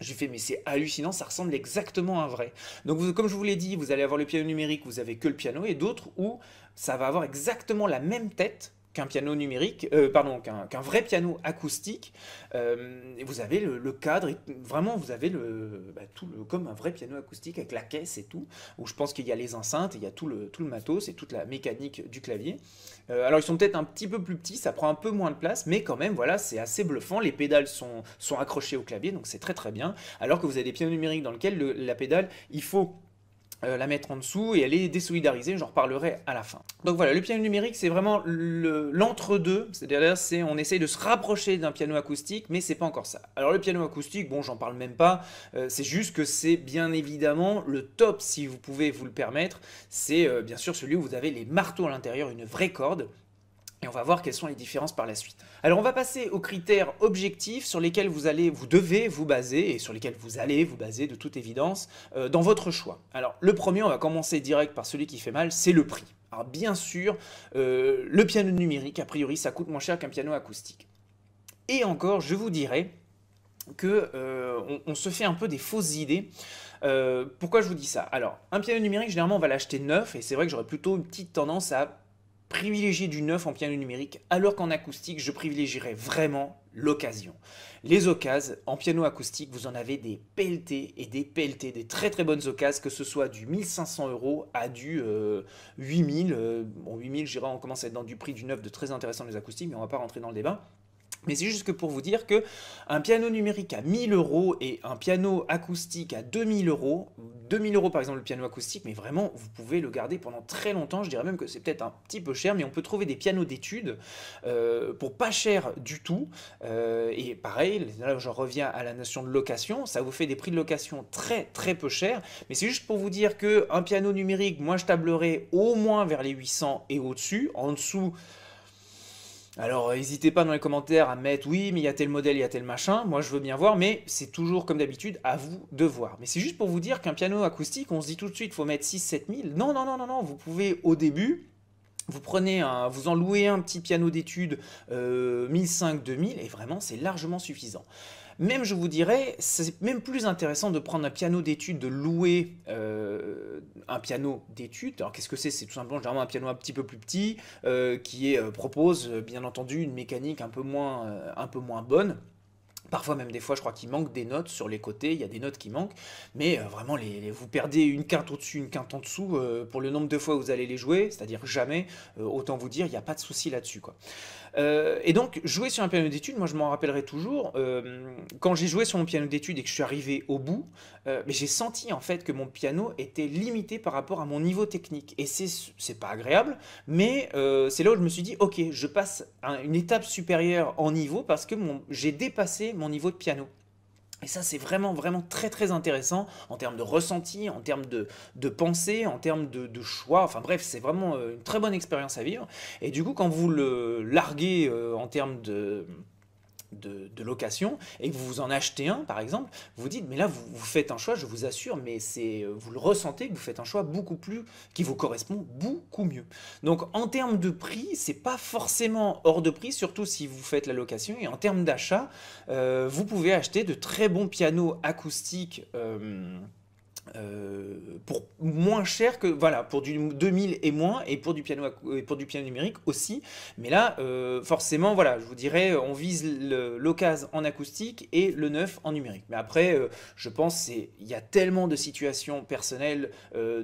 J'ai fait, mais c'est hallucinant, ça ressemble exactement à un vrai. Donc, comme je vous l'ai dit, vous allez avoir le piano numérique, vous avez que le piano, et d'autres où ça va avoir exactement la même tête, qu'un piano numérique, euh, pardon, qu'un vrai piano acoustique. Euh, vous avez le, cadre, et vraiment, vous avez le, bah, tout comme un vrai piano acoustique avec la caisse et tout, où je pense qu'il y a les enceintes, il y a tout le, tout le matos et toute la mécanique du clavier. Euh, alors, ils sont peut-être un petit peu plus petits, ça prend un peu moins de place, mais quand même, voilà, c'est assez bluffant. Les pédales sont, sont accrochées au clavier, donc c'est très très bien. Alors que vous avez des pianos numériques dans lesquels la pédale, il faut euh, la mettre en dessous et elle est désolidarisée, j'en reparlerai à la fin. Donc voilà, le piano numérique c'est vraiment l'entre-deux, c'est-à-dire c'est on essaye de se rapprocher d'un piano acoustique mais c'est pas encore ça. Alors le piano acoustique, bon j'en parle même pas, euh, c'est juste que c'est bien évidemment le top si vous pouvez vous le permettre, c'est euh, bien sûr celui où vous avez les marteaux à l'intérieur, une vraie corde, et on va voir quelles sont les différences par la suite. Alors on va passer aux critères objectifs sur lesquels vous allez, vous devez vous baser et sur lesquels vous allez vous baser de toute évidence euh, dans votre choix. Alors le premier, on va commencer direct par celui qui fait mal, c'est le prix. Alors bien sûr, euh, le piano numérique, a priori, ça coûte moins cher qu'un piano acoustique. Et encore, je vous dirais que euh, on, se fait un peu des fausses idées. pourquoi je vous dis ça Alors, un piano numérique, généralement, on va l'acheter neuf, et c'est vrai que j'aurais plutôt une petite tendance à privilégier du neuf en piano numérique, alors qu'en acoustique, je privilégierais vraiment l'occasion. Les occasions, en piano acoustique, vous en avez des PLT et des PLT, des très très bonnes occasions, que ce soit du 1500 euros à du 8000. Euh, euh, bon, 8000, j'irai, on commence à être dans du prix du neuf de très intéressant les acoustiques, mais on va pas rentrer dans le débat. Mais c'est juste que pour vous dire que un piano numérique à 1000 euros et un piano acoustique à 2000 euros, 2000 euros par exemple le piano acoustique, mais vraiment vous pouvez le garder pendant très longtemps. Je dirais même que c'est peut-être un petit peu cher, mais on peut trouver des pianos d'études euh, pour pas cher du tout. Euh, et pareil, là j'en reviens à la notion de location, ça vous fait des prix de location très très peu chers. Mais c'est juste pour vous dire que un piano numérique, moi je tablerai au moins vers les 800 et au-dessus. En dessous, alors euh, n'hésitez pas dans les commentaires à mettre oui, mais il y a tel modèle, il y a tel machin, moi je veux bien voir, mais c'est toujours comme d'habitude à vous de voir. Mais c'est juste pour vous dire qu'un piano acoustique, on se dit tout de suite, faut mettre 6-7 Non, non, non, non, non, vous pouvez au début, vous prenez un, vous en louez un petit piano d'études euh, 1500-2000 et vraiment c'est largement suffisant. Même, je vous dirais, c'est même plus intéressant de prendre un piano d'étude, de louer euh, un piano d'étude. Alors, qu'est-ce que c'est C'est tout simplement généralement un piano un petit peu plus petit euh, qui euh, propose, bien entendu, une mécanique un peu moins, un peu moins bonne. Parfois même des fois, je crois qu'il manque des notes sur les côtés, il y a des notes qui manquent, mais vraiment, vous perdez une quinte au-dessus, une quinte en dessous pour le nombre de fois où vous allez les jouer, c'est-à-dire jamais, autant vous dire, il n'y a pas de souci là-dessus. quoi. Euh, et donc, jouer sur un piano d'étude, moi je m'en rappellerai toujours. Euh, quand j'ai joué sur mon piano d'études et que je suis arrivé au bout, euh, j'ai senti en fait que mon piano était limité par rapport à mon niveau technique. Et c'est pas agréable, mais c'est là où je me suis dit, ok, je passe à une étape supérieure en niveau parce que j'ai dépassé mon niveau de piano. Et ça, c'est vraiment, vraiment très, très intéressant en termes de ressenti, en termes de, pensée, en termes de, choix. Enfin bref, c'est vraiment euh, une très bonne expérience à vivre. Et du coup, quand vous le larguez euh, en termes de de, location et que vous vous en achetez un, par exemple, vous dites, mais là, vous, faites un choix, je vous assure, mais c'est, euh, vous le ressentez que vous faites un choix beaucoup plus, qui vous correspond beaucoup mieux. Donc, en termes de prix, c'est pas forcément hors de prix, surtout si vous faites la location. Et en termes d'achat, euh, vous pouvez acheter de très bons pianos acoustiques. Euh, euh, pour moins cher que voilà pour du 2000 et moins et pour du piano et pour du piano numérique aussi mais là euh, forcément voilà je vous dirais on vise l'occasion en acoustique et le neuf en numérique mais après euh, je pense c'est il y a tellement de situations personnelles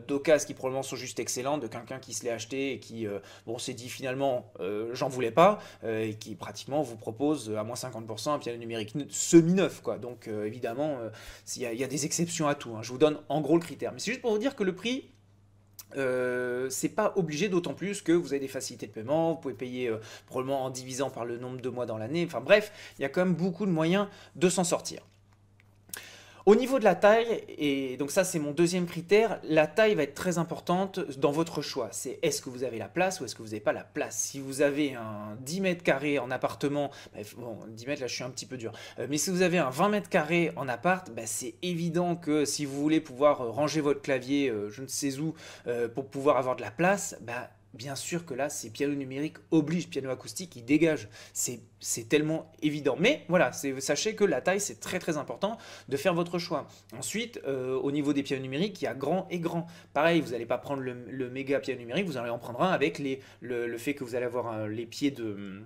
d'occasions qui probablement sont juste excellentes de quelqu'un qui se l'est acheté et qui bon s'est dit finalement j'en voulais pas et qui pratiquement vous propose à moins 50% un piano numérique semi neuf quoi donc évidemment il y, a des exceptions à tout hein. je vous donne en gros le critère. Mais c'est juste pour vous dire que le prix, euh, c'est pas obligé, d'autant plus que vous avez des facilités de paiement, vous pouvez payer euh, probablement en divisant par le nombre de mois dans l'année. Enfin bref, il y a quand même beaucoup de moyens de s'en sortir. Au niveau de la taille, et donc ça c'est mon deuxième critère, la taille va être très importante dans votre choix. C'est est-ce que vous avez la place ou est-ce que vous n'avez pas la place Si vous avez un 10 mètres carrés en appartement, ben, bon 10 mètres là je suis un petit peu dur, euh, mais si vous avez un 20 mètres carrés en appart, ben, c'est évident que si vous voulez pouvoir euh, ranger votre clavier euh, je ne sais où pour pouvoir avoir de la place, bah, Bien sûr que là, c'est pianos numérique oblige piano acoustique, ils dégage. C'est tellement évident. Mais voilà, sachez que la taille, c'est très très important de faire votre choix. Ensuite, euh, au niveau des pianos numériques, il y a grand et grand. Pareil, vous n'allez pas prendre le, méga piano numérique, vous allez en prendre un avec le, fait que vous allez avoir euh, les pieds de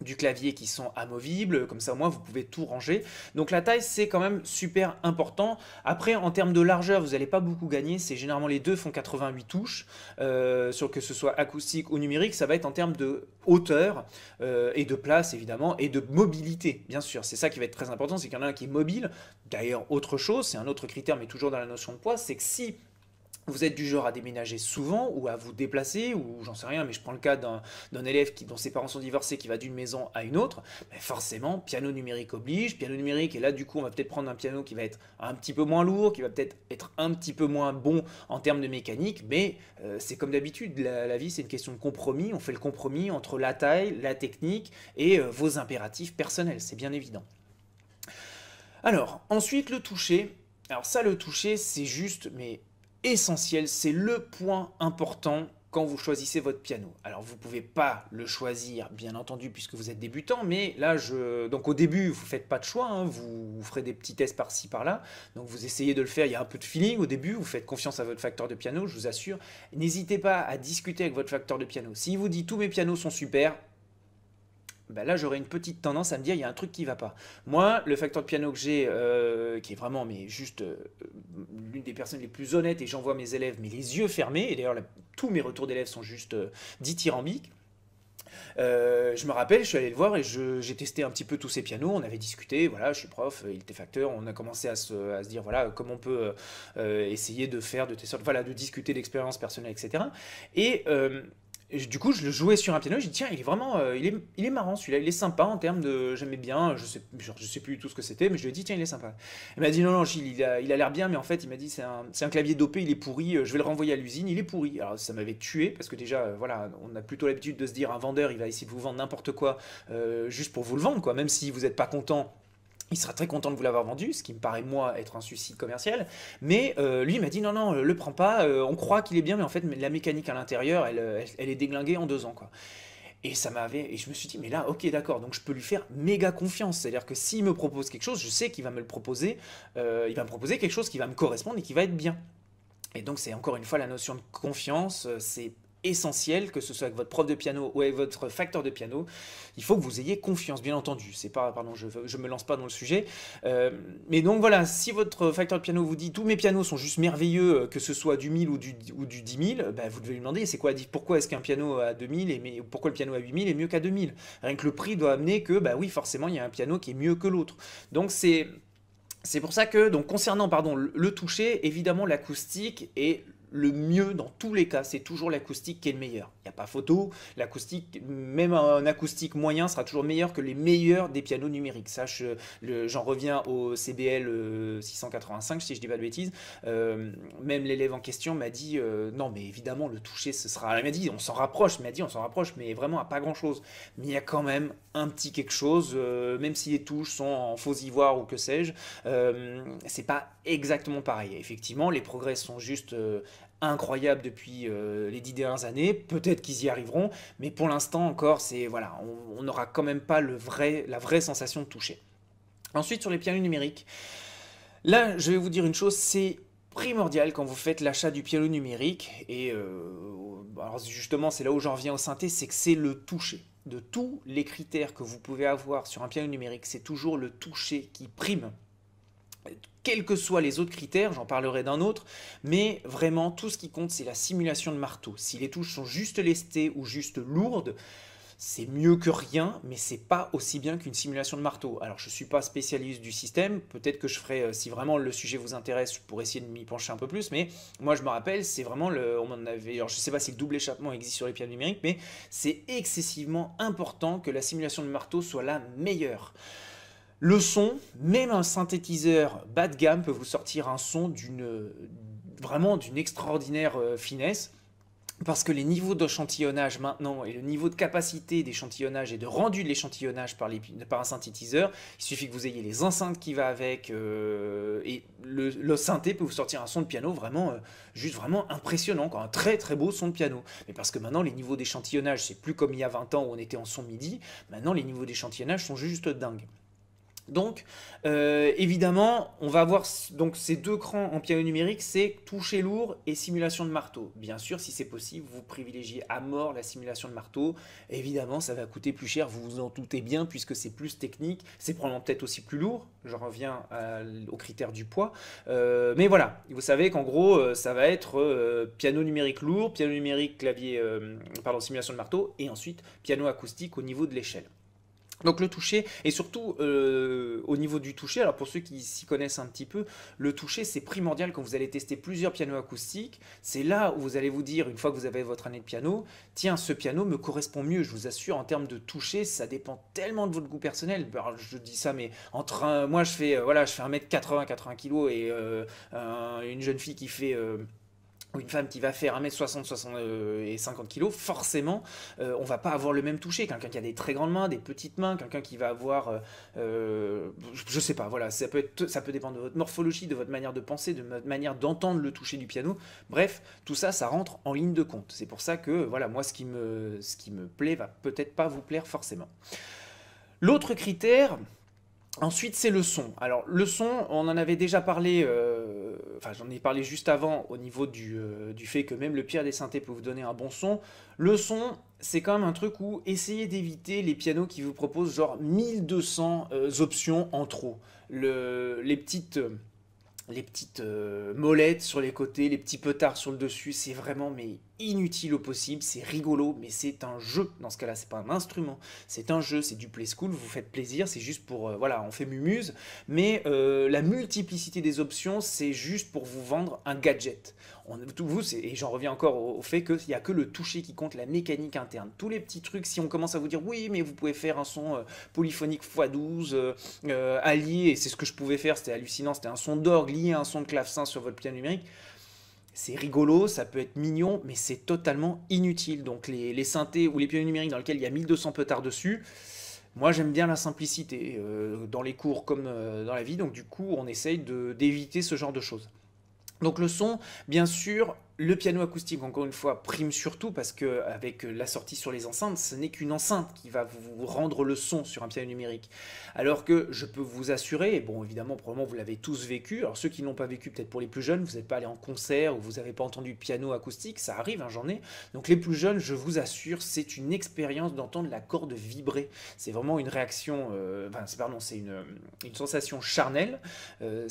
du clavier qui sont amovibles, comme ça au moins vous pouvez tout ranger. Donc la taille c'est quand même super important. Après en termes de largeur vous n'allez pas beaucoup gagner, c'est généralement les deux font 88 touches, euh, sur que ce soit acoustique ou numérique, ça va être en termes de hauteur euh, et de place évidemment, et de mobilité bien sûr. C'est ça qui va être très important, c'est qu'il y en a un qui est mobile. D'ailleurs autre chose, c'est un autre critère mais toujours dans la notion de poids, c'est que si vous êtes du genre à déménager souvent ou à vous déplacer, ou j'en sais rien, mais je prends le cas d'un élève qui, dont ses parents sont divorcés, qui va d'une maison à une autre, ben forcément, piano numérique oblige, piano numérique, et là du coup on va peut-être prendre un piano qui va être un petit peu moins lourd, qui va peut-être être un petit peu moins bon en termes de mécanique, mais euh, c'est comme d'habitude, la, vie c'est une question de compromis, on fait le compromis entre la taille, la technique et euh, vos impératifs personnels, c'est bien évident. Alors, ensuite le toucher, alors ça le toucher c'est juste, mais essentiel, c'est le point important quand vous choisissez votre piano. Alors vous pouvez pas le choisir, bien entendu, puisque vous êtes débutant, mais là, je... donc au début, vous faites pas de choix, hein. vous... vous, ferez des petits tests par-ci, par-là, donc vous essayez de le faire, il y a un peu de feeling au début, vous faites confiance à votre facteur de piano, je vous assure. N'hésitez pas à discuter avec votre facteur de piano. S'il vous dit tous mes pianos sont super, bah là j'aurais une petite tendance à me dire il y a un truc qui va pas. Moi, le facteur de piano que j'ai, euh, qui est vraiment mais juste euh, l'une des personnes les plus honnêtes et j'envoie mes élèves mais les yeux fermés et d'ailleurs tous mes retours d'élèves sont juste euh, dithyrambiques. je me rappelle, je suis allé le voir et j'ai testé un petit peu tous ces pianos. On avait discuté, voilà, je suis prof, il était facteur. On a commencé à se, dire, voilà, comment on peut essayer de faire de tes sortes, voilà, de discuter d'expériences personnelles, etc. Et euh, du coup, je le jouais sur un piano, Je dit tiens, il est vraiment, euh, il, est, il est marrant celui-là, il est sympa en termes de, j'aimais bien, je sais, je sais plus tout ce que c'était, mais je lui ai dit tiens, il est sympa. Il m'a dit non, non, Gilles, il a, l'air bien, mais en fait, il m'a dit c'est un, clavier dopé, il est pourri, euh, je vais le renvoyer à l'usine, il est pourri. Alors ça m'avait tué, parce que déjà, euh, voilà, on a plutôt l'habitude de se dire un vendeur, il va essayer de vous vendre n'importe quoi, juste pour vous le vendre, quoi, même si vous n'êtes pas content, il sera très content de vous l'avoir vendu, ce qui me paraît moi être un suicide commercial. Mais euh, lui m'a dit non non, euh, le prends pas. Euh, on croit qu'il est bien, mais en fait la mécanique à l'intérieur, elle, est déglinguée en deux ans quoi. Et ça m'avait et je me suis dit mais là ok d'accord donc je peux lui faire méga confiance c'est à dire que s'il me propose quelque chose je sais qu'il va me le proposer il va me proposer quelque chose qui va me correspondre et qui va être bien et donc c'est encore une fois la notion de confiance c'est essentiel, que ce soit avec votre prof de piano ou avec votre facteur de piano, il faut que vous ayez confiance, bien entendu. C'est pas, pardon, je, ne me lance pas dans le sujet. Euh, mais donc voilà, si votre facteur de piano vous dit tous mes pianos sont juste merveilleux, euh, que ce soit du 1000 ou du, ou du 10 000, ben, vous devez lui demander c'est quoi, pourquoi est-ce qu'un piano à 2000 et pourquoi le piano à 8000 est mieux qu'à 2000 Rien que le prix doit amener que, bah oui, forcément, il y a un piano qui est mieux que l'autre. Donc c'est. C'est pour ça que, donc concernant pardon, le toucher, évidemment l'acoustique et le mieux dans tous les cas, c'est toujours l'acoustique qui est le meilleur. Il n'y a pas photo, l'acoustique, même un acoustique moyen sera toujours meilleur que les meilleurs des pianos numériques. Euh, j'en reviens au CBL 685, euh, si je dis pas de bêtises. Euh, même l'élève en question m'a dit, non mais évidemment le toucher, ce sera... Elle m'a dit, on s'en rapproche, m'a dit, on s'en rapproche, mais vraiment à pas grand-chose. Mais il y a quand même un petit quelque chose, même si les touches sont en faux ivoire ou que sais-je, c'est pas exactement pareil. Effectivement, les progrès sont juste incroyable depuis euh, les dix dernières années. Peut-être qu'ils y arriveront, mais pour l'instant encore, c'est voilà, on n'aura quand même pas le vrai, la vraie sensation de toucher. Ensuite, sur les pianos numériques, là, je vais vous dire une chose, c'est primordial quand vous faites l'achat du piano numérique, et euh, justement, c'est là où j'en reviens au synthé, c'est que c'est le toucher. De tous les critères que vous pouvez avoir sur un piano numérique, c'est toujours le toucher qui prime quels que soient les autres critères, j'en parlerai d'un autre, mais vraiment tout ce qui compte c'est la simulation de marteau. Si les touches sont juste lestées ou juste lourdes, c'est mieux que rien, mais c'est pas aussi bien qu'une simulation de marteau. Alors je suis pas spécialiste du système, peut-être que je ferai, euh, si vraiment le sujet vous intéresse, pour essayer de m'y pencher un peu plus, mais moi je me rappelle, c'est vraiment le, on avait, je sais pas si le double échappement existe sur les pianos numériques, mais c'est excessivement important que la simulation de marteau soit la meilleure. Le son, même un synthétiseur bas de gamme peut vous sortir un son d'une vraiment d'une extraordinaire euh, finesse parce que les niveaux d'échantillonnage maintenant et le niveau de capacité d'échantillonnage et de rendu de l'échantillonnage par, un synthétiseur, il suffit que vous ayez les enceintes qui va avec euh, et le, synthé peut vous sortir un son de piano vraiment euh, juste vraiment impressionnant, un très très beau son de piano. Mais parce que maintenant les niveaux d'échantillonnage, c'est plus comme il y a 20 ans où on était en son midi, maintenant les niveaux d'échantillonnage sont juste dingues. Donc, euh, évidemment, on va avoir donc, ces deux crans en piano numérique, c'est toucher lourd et simulation de marteau. Bien sûr, si c'est possible, vous privilégiez à mort la simulation de marteau. Évidemment, ça va coûter plus cher, vous vous en doutez bien, puisque c'est plus technique, c'est probablement peut-être aussi plus lourd. Je reviens au critère du poids. Euh, mais voilà, vous savez qu'en gros, euh, ça va être piano numérique lourd, piano numérique clavier, pardon, simulation de marteau, et ensuite piano acoustique au niveau de l'échelle. Donc le toucher, et surtout euh, au niveau du toucher, alors pour ceux qui s'y connaissent un petit peu, le toucher c'est primordial quand vous allez tester plusieurs pianos acoustiques, c'est là où vous allez vous dire, une fois que vous avez votre année de piano, tiens ce piano me correspond mieux, je vous assure en termes de toucher, ça dépend tellement de votre goût personnel, je dis ça mais entre moi je fais, euh, voilà, je fais 1m80, 80 kg et euh, une jeune fille qui fait ou une femme qui va faire 1m60, 60 euh, et 50 kg, forcément, on euh, on va pas avoir le même toucher. Quelqu'un qui a des très grandes mains, des petites mains, quelqu'un qui va avoir, euh, Je je sais pas, voilà, ça peut, ça peut dépendre de votre morphologie, de votre manière de penser, de votre manière d'entendre le toucher du piano. Bref, tout ça, ça rentre en ligne de compte. C'est pour ça que, voilà, moi, ce qui me, ce qui me plaît va peut-être pas vous plaire forcément. L'autre critère, Ensuite, c'est le son. Alors, le son, on en avait déjà parlé, euh, enfin, j'en ai parlé juste avant au niveau du, euh, fait que même le pire des synthés peut vous donner un bon son. Le son, c'est quand même un truc où essayez d'éviter les pianos qui vous proposent genre 1200 euh, options en trop. Le, les petites les petites molettes sur les côtés, les petits petards sur le dessus, c'est vraiment mais inutile au possible, c'est rigolo, mais c'est un jeu. Dans ce cas-là, c'est pas un instrument, c'est un jeu, c'est du play school, vous faites plaisir, c'est juste pour, euh, voilà, on fait mumuse, mais euh, la multiplicité des options, c'est juste pour vous vendre un gadget. On, vous, et j'en reviens encore au, fait qu'il n'y a que le toucher qui compte, la mécanique interne. Tous les petits trucs, si on commence à vous dire, oui, mais vous pouvez faire un son euh, polyphonique x12, allié, et c'est ce que je pouvais faire, c'était hallucinant, c'était un son d'orgue lié à un son de clavecin sur votre piano numérique, c'est rigolo, ça peut être mignon, mais c'est totalement inutile. Donc les, les, synthés ou les pionniers numériques dans lesquels il y a 1200 petards dessus, moi j'aime bien la simplicité euh, dans les cours comme euh, dans la vie, donc du coup on essaye d'éviter ce genre de choses. Donc le son, bien sûr, le piano acoustique, encore une fois, prime surtout parce que avec la sortie sur les enceintes, ce n'est qu'une enceinte qui va vous rendre le son sur un piano numérique. Alors que je peux vous assurer, et bon évidemment probablement vous l'avez tous vécu, alors ceux qui n'ont pas vécu peut-être pour les plus jeunes, vous n'êtes pas allé en concert ou vous n'avez pas entendu piano acoustique, ça arrive, un hein, j'en ai. Donc les plus jeunes, je vous assure, c'est une expérience d'entendre la corde vibrer. C'est vraiment une réaction, euh, enfin, pardon, c'est une, sensation charnelle. Euh,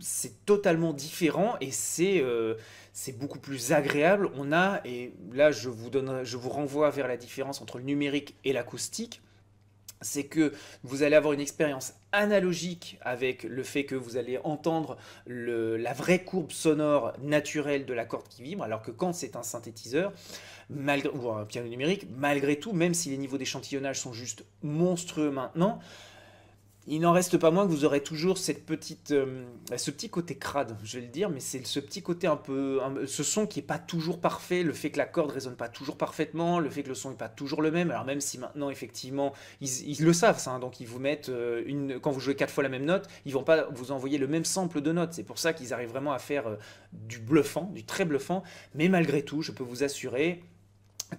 c'est totalement différent et c'est... Euh, c'est beaucoup plus agréable. On a, et là je vous, donne, je vous renvoie vers la différence entre le numérique et l'acoustique, c'est que vous allez avoir une expérience analogique avec le fait que vous allez entendre la vraie courbe sonore naturelle de la corde qui vibre, alors que quand c'est un synthétiseur, malgré, ou un piano numérique, malgré tout, même si les niveaux d'échantillonnage sont juste monstrueux maintenant, il n'en reste pas moins que vous aurez toujours cette petite, euh, bah, ce petit côté crade, je vais le dire, mais c'est ce petit côté un peu, ce son qui n'est pas toujours parfait, le fait que la corde résonne pas toujours parfaitement, le fait que le son n'est pas toujours le même. Alors même si maintenant effectivement ils, le savent, ça, hein, donc ils vous mettent euh, une, quand vous jouez quatre fois la même note, ils vont pas vous envoyer le même sample de notes. C'est pour ça qu'ils arrivent vraiment à faire euh, du bluffant, du très bluffant. Mais malgré tout, je peux vous assurer,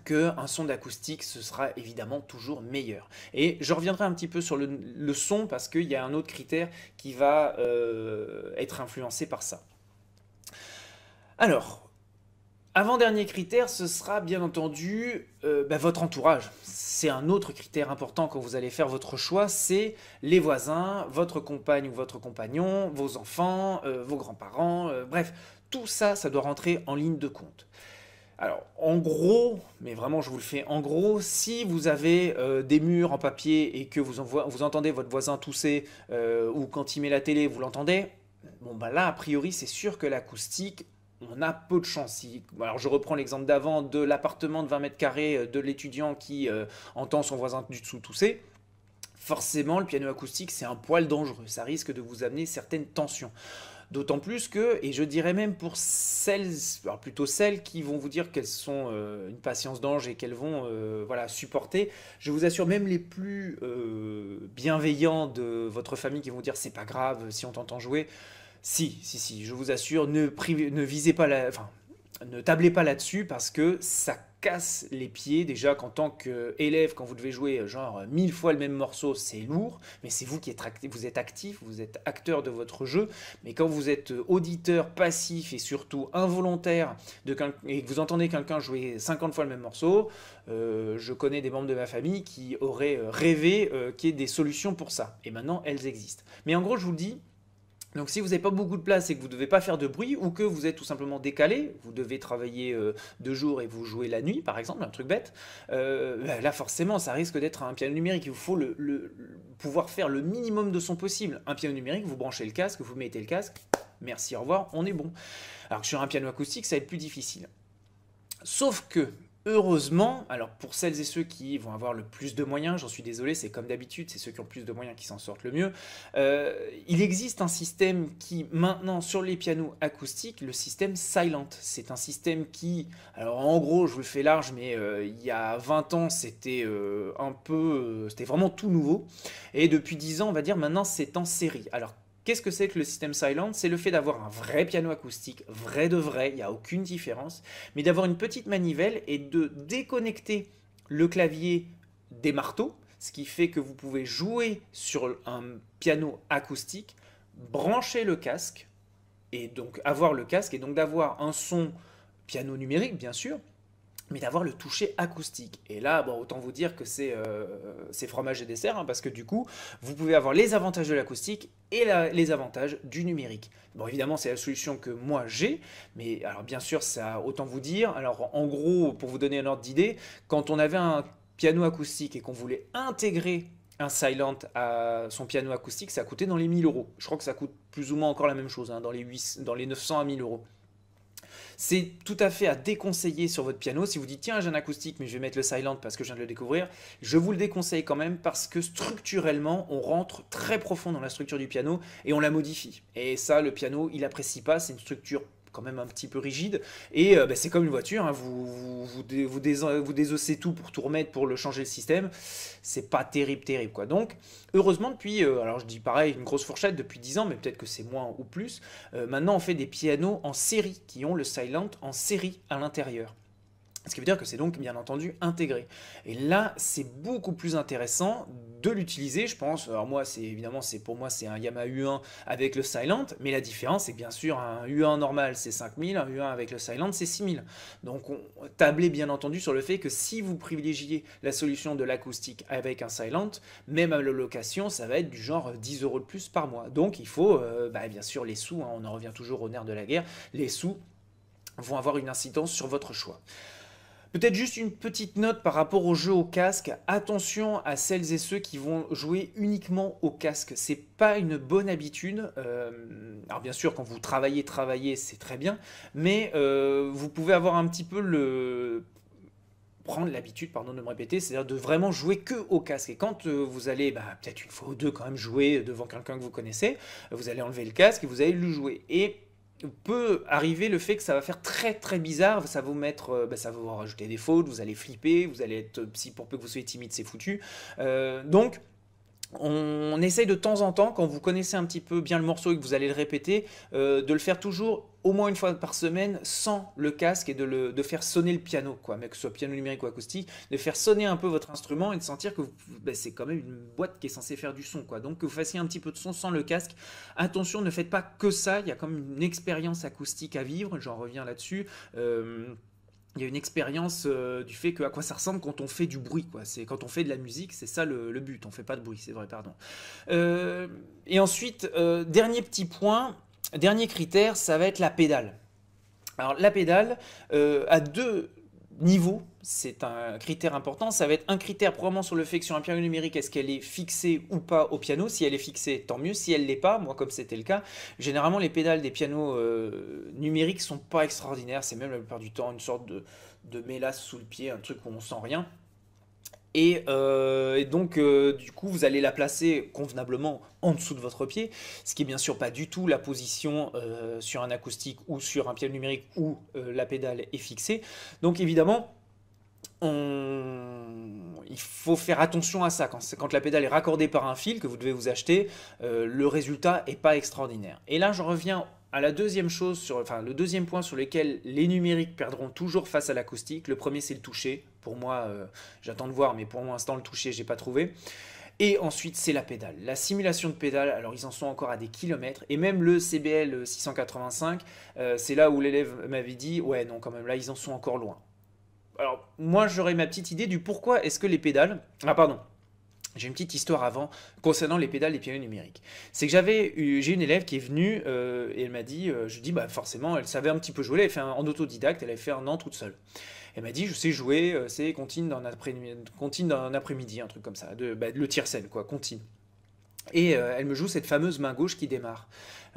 qu'un son d'acoustique, ce sera évidemment toujours meilleur. Et je reviendrai un petit peu sur le, son parce qu'il y a un autre critère qui va euh, être influencé par ça. Alors, avant-dernier critère, ce sera bien entendu euh, bah, votre entourage. C'est un autre critère important quand vous allez faire votre choix, c'est les voisins, votre compagne ou votre compagnon, vos enfants, euh, vos grands-parents, bref, tout ça, ça doit rentrer en ligne de compte. Alors, en gros, mais vraiment je vous le fais en gros, si vous avez euh, des murs en papier et que vous, vous entendez votre voisin tousser euh, ou quand il met la télé, vous l'entendez, bon bah là, a priori, c'est sûr que l'acoustique, on a peu de chance. Alors je reprends l'exemple d'avant de l'appartement de 20 mètres carrés euh, de l'étudiant qui entend son voisin du dessous tousser forcément, le piano acoustique, c'est un poil dangereux. Ça risque de vous amener certaines tensions. D'autant plus que, et je dirais même pour celles, alors plutôt celles qui vont vous dire qu'elles sont euh, une patience d'ange et qu'elles vont euh, voilà, supporter, je vous assure même les plus euh, bienveillants de votre famille qui vont dire c'est pas grave si on t'entend jouer. Si, si, si, je vous assure, ne, ne visez pas la. Enfin, ne tablez pas là-dessus parce que ça casse les pieds. Déjà qu'en tant qu'élève, quand vous devez jouer euh, genre euh, mille fois le même morceau, c'est lourd, mais c'est vous qui êtes, actif, vous êtes actif, acteur de votre jeu. Mais quand vous êtes euh, auditeur passif et surtout involontaire de et que vous entendez quelqu'un jouer 50 fois le même morceau, je connais des membres de ma famille qui auraient rêvé qu'il y ait des solutions pour ça. Et maintenant, elles existent. Mais en gros, je vous le dis, donc si vous n'avez pas beaucoup de place et que vous ne devez pas faire de bruit ou que vous êtes tout simplement décalé, vous devez travailler euh, deux jours et vous jouez la nuit par exemple, un truc bête, euh, bah, là forcément ça risque d'être un piano numérique, il vous faut le, pouvoir faire le minimum de son possible. Un piano numérique, vous branchez le casque, vous mettez le casque, merci, au revoir, on est bon. Alors que sur un piano acoustique ça va être plus difficile. Sauf que Heureusement, alors pour celles et ceux qui vont avoir le plus de moyens, j'en suis désolé, c'est comme d'habitude, c'est ceux qui ont plus de moyens qui s'en sortent le mieux, euh, il existe un système qui maintenant sur les pianos acoustiques, le système Silent. C'est un système qui, alors en gros je vous le fais large, mais euh, il y a 20 ans c'était euh, un peu, c'était vraiment tout nouveau, et depuis 10 ans on va dire maintenant c'est en série. Alors Qu'est-ce que c'est que le système silent C'est le fait d'avoir un vrai piano acoustique, vrai de vrai, il n'y a aucune différence, mais d'avoir une petite manivelle et de déconnecter le clavier des marteaux, ce qui fait que vous pouvez jouer sur un piano acoustique, brancher le casque, et donc avoir le casque, et donc d'avoir un son piano numérique, bien sûr, mais d'avoir le toucher acoustique. Et là, bon, autant vous dire que c'est euh, fromage et dessert, hein, parce que du coup, vous pouvez avoir les avantages de l'acoustique et les avantages du numérique. Bon, évidemment, c'est la solution que moi j'ai, mais alors bien sûr, ça, autant vous dire, alors en gros, pour vous donner un ordre d'idée, quand on avait un piano acoustique et qu'on voulait intégrer un Silent à son piano acoustique, ça coûtait dans les 1000 euros. Je crois que ça coûte plus ou moins encore la même chose, hein, dans, les dans les 900 à 1000 euros. C'est tout à fait à déconseiller sur votre piano. Si vous dites tiens, j'ai un acoustique, mais je vais mettre le silent parce que je viens de le découvrir, je vous le déconseille quand même parce que structurellement, on rentre très profond dans la structure du piano et on la modifie. Et ça, le piano, il apprécie pas. C'est une structure quand même un petit peu rigide. Et euh, bah, c'est comme une voiture, hein. vous, vous, vous, désossez tout pour tout remettre, pour le changer le système. C'est pas terrible, terrible quoi. Donc, heureusement, depuis, euh, alors je dis pareil, une grosse fourchette depuis 10 ans, mais peut-être que c'est moins ou plus. Euh, maintenant, on fait des pianos en série qui ont le silent en série à l'intérieur. Ce qui veut dire que c'est donc bien entendu intégré. Et là, c'est beaucoup plus intéressant de l'utiliser, je pense. Alors moi, c'est évidemment, c'est pour moi, c'est un Yamaha U1 avec le Silent, mais la différence, c'est bien sûr un U1 normal, c'est 5000, un U1 avec le Silent, c'est 6000. Donc, on bien entendu sur le fait que si vous privilégiez la solution de l'acoustique avec un Silent, même à la ça va être du genre 10 euh, euros de plus par mois. Donc, il faut, euh, bah, bien sûr, les sous. Hein, on en revient toujours au nerf de la guerre. Les sous vont avoir une incidence sur votre choix. Peut-être juste une petite note par rapport au jeu au casque. Attention à celles et ceux qui vont jouer uniquement au casque. C'est pas une bonne habitude. Euh, alors bien sûr, quand vous travaillez, travaillez, c'est très bien. Mais euh, vous pouvez avoir un petit peu le prendre l'habitude, pardon de me répéter, c'est-à-dire de vraiment jouer que au casque. Et quand euh, vous allez, bah, peut-être une fois ou deux quand même jouer devant quelqu'un que vous connaissez, vous allez enlever le casque et vous allez le jouer. Et peut arriver le fait que ça va faire très très bizarre, ça va vous mettre, euh, bah, ça va vous rajouter des fautes, vous allez flipper, vous allez être, si pour peu que vous soyez timide, c'est foutu. Euh, donc, on essaye de temps en temps, quand vous connaissez un petit peu bien le morceau et que vous allez le répéter, euh, de le faire toujours au moins une fois par semaine sans le casque et de, faire sonner le piano, quoi, mais que ce soit piano numérique ou acoustique, de faire sonner un peu votre instrument et de sentir que ben, c'est quand même une boîte qui est censée faire du son. Quoi. Donc que vous fassiez un petit peu de son sans le casque. Attention, ne faites pas que ça, il y a comme une expérience acoustique à vivre, j'en reviens là-dessus. Euh, il y a une expérience euh, du fait que à quoi ça ressemble quand on fait du bruit quoi c'est quand on fait de la musique c'est ça le, but on fait pas de bruit c'est vrai pardon euh, et ensuite euh, dernier petit point dernier critère ça va être la pédale alors la pédale a deux niveau, c'est un critère important. Ça va être un critère probablement sur le fait que sur un piano numérique, est-ce qu'elle est fixée ou pas au piano. Si elle est fixée, tant mieux. Si elle l'est pas, moi comme c'était le cas, généralement les pédales des pianos euh, numériques sont pas extraordinaires. C'est même la plupart du temps une sorte de, de mélasse sous le pied, un truc où on sent rien. Euh, et, donc, euh, du coup, vous allez la placer convenablement en dessous de votre pied, ce qui est bien sûr pas du tout la position euh, sur un acoustique ou sur un pied numérique où la pédale est fixée. Donc, évidemment, il faut faire attention à ça. Quand, la pédale est raccordée par un fil que vous devez vous acheter, le résultat n'est pas extraordinaire. Et là, je reviens à la deuxième chose, sur, enfin le deuxième point sur lequel les numériques perdront toujours face à l'acoustique. Le premier, c'est le toucher. Pour moi, euh, j'attends de voir, mais pour l'instant, le toucher, j'ai pas trouvé. Et ensuite, c'est la pédale. La simulation de pédale, alors ils en sont encore à des kilomètres. Et même le CBL 685, euh, c'est là où l'élève m'avait dit, ouais, non, quand même, là, ils en sont encore loin. Alors, moi, j'aurais ma petite idée du pourquoi est-ce que les pédales... Ah, pardon, j'ai une petite histoire avant concernant les pédales et pionniers numériques. C'est que j'avais j'ai une élève qui est venue euh, et elle m'a dit, je dis bah forcément, elle savait un petit peu jouer, elle avait fait un, en autodidacte, elle avait fait un an toute seule. Elle m'a dit, je sais jouer, euh, c'est c'est dans d'un après-midi, un truc comme ça, bah, le tiercel, quoi, continue. Et euh, elle me joue cette fameuse main gauche qui démarre,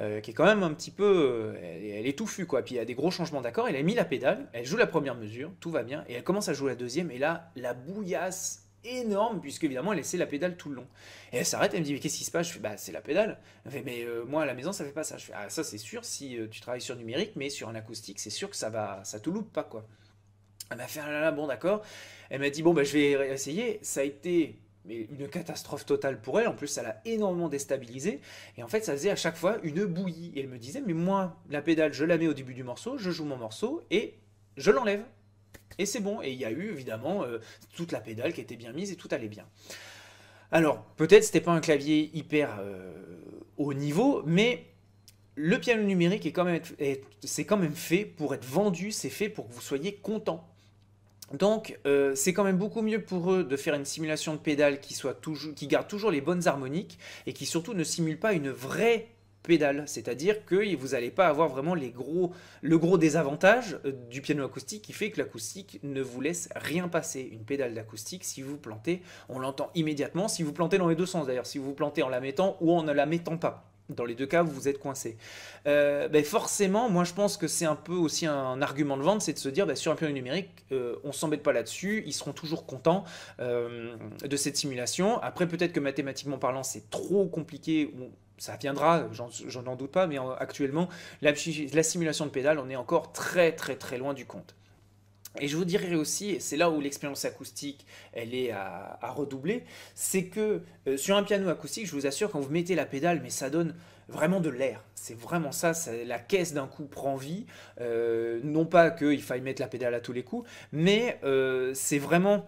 euh, qui est quand même un petit peu... Elle, est touffue, quoi. Puis il y a des gros changements d'accord. Elle a mis la pédale, elle joue la première mesure, tout va bien. Et elle commence à jouer la deuxième. Et là, la bouillasse énorme, puisque évidemment, elle essaie la pédale tout le long. Et elle s'arrête, elle me dit, mais qu'est-ce qui se passe Je fais, bah, c'est la pédale. Elle fait, mais moi, à la maison, ça fait pas ça. Ah, ça, c'est sûr, si tu travailles sur numérique, mais sur un acoustique, c'est sûr que ça va, ça te loupe pas, quoi. Elle m'a fait là bon d'accord. Elle m'a dit bon bah je vais essayer. Ça a été une catastrophe totale pour elle. En plus, ça l'a énormément déstabilisée. Et en fait, ça faisait à chaque fois une bouillie. Et elle me disait, mais moi, la pédale, je la mets au début du morceau, je joue mon morceau et je l'enlève. Et c'est bon. Et il y a eu évidemment euh, toute la pédale qui était bien mise et tout allait bien. Alors, peut-être c'était pas un clavier hyper euh, haut niveau, mais le piano numérique est quand même, c'est quand même fait pour être vendu, c'est fait pour que vous soyez content donc euh, c'est quand même beaucoup mieux pour eux de faire une simulation de pédale qui, garde toujours les bonnes harmoniques et qui surtout ne simule pas une vraie pédale, c'est-à-dire que vous n'allez pas avoir vraiment le gros désavantage euh, du piano acoustique qui fait que l'acoustique ne vous laisse rien passer. Une pédale d'acoustique, si vous plantez, on l'entend immédiatement, si vous plantez dans les deux sens d'ailleurs, si vous plantez en la mettant ou en ne la mettant pas. Dans les deux cas, vous vous êtes coincé. Euh, ben, forcément, moi je pense que c'est un peu aussi un argument de vente, c'est de se dire ben, sur un plan numérique, on euh, on s'embête pas là-dessus, ils seront toujours contents euh, de cette simulation. Après, peut-être que mathématiquement parlant, c'est trop compliqué. ça viendra, j'en doute pas, mais actuellement, la, la simulation de pédale, on est encore très très très loin du compte. Et je vous dirais aussi, c'est là où l'expérience acoustique, elle est à, redoubler, c'est que euh, sur un piano acoustique, je vous assure, quand vous mettez la pédale, mais ça donne vraiment de l'air. C'est vraiment ça, la caisse d'un coup prend vie. Euh, non pas qu'il faille mettre la pédale à tous les coups, mais euh, c'est vraiment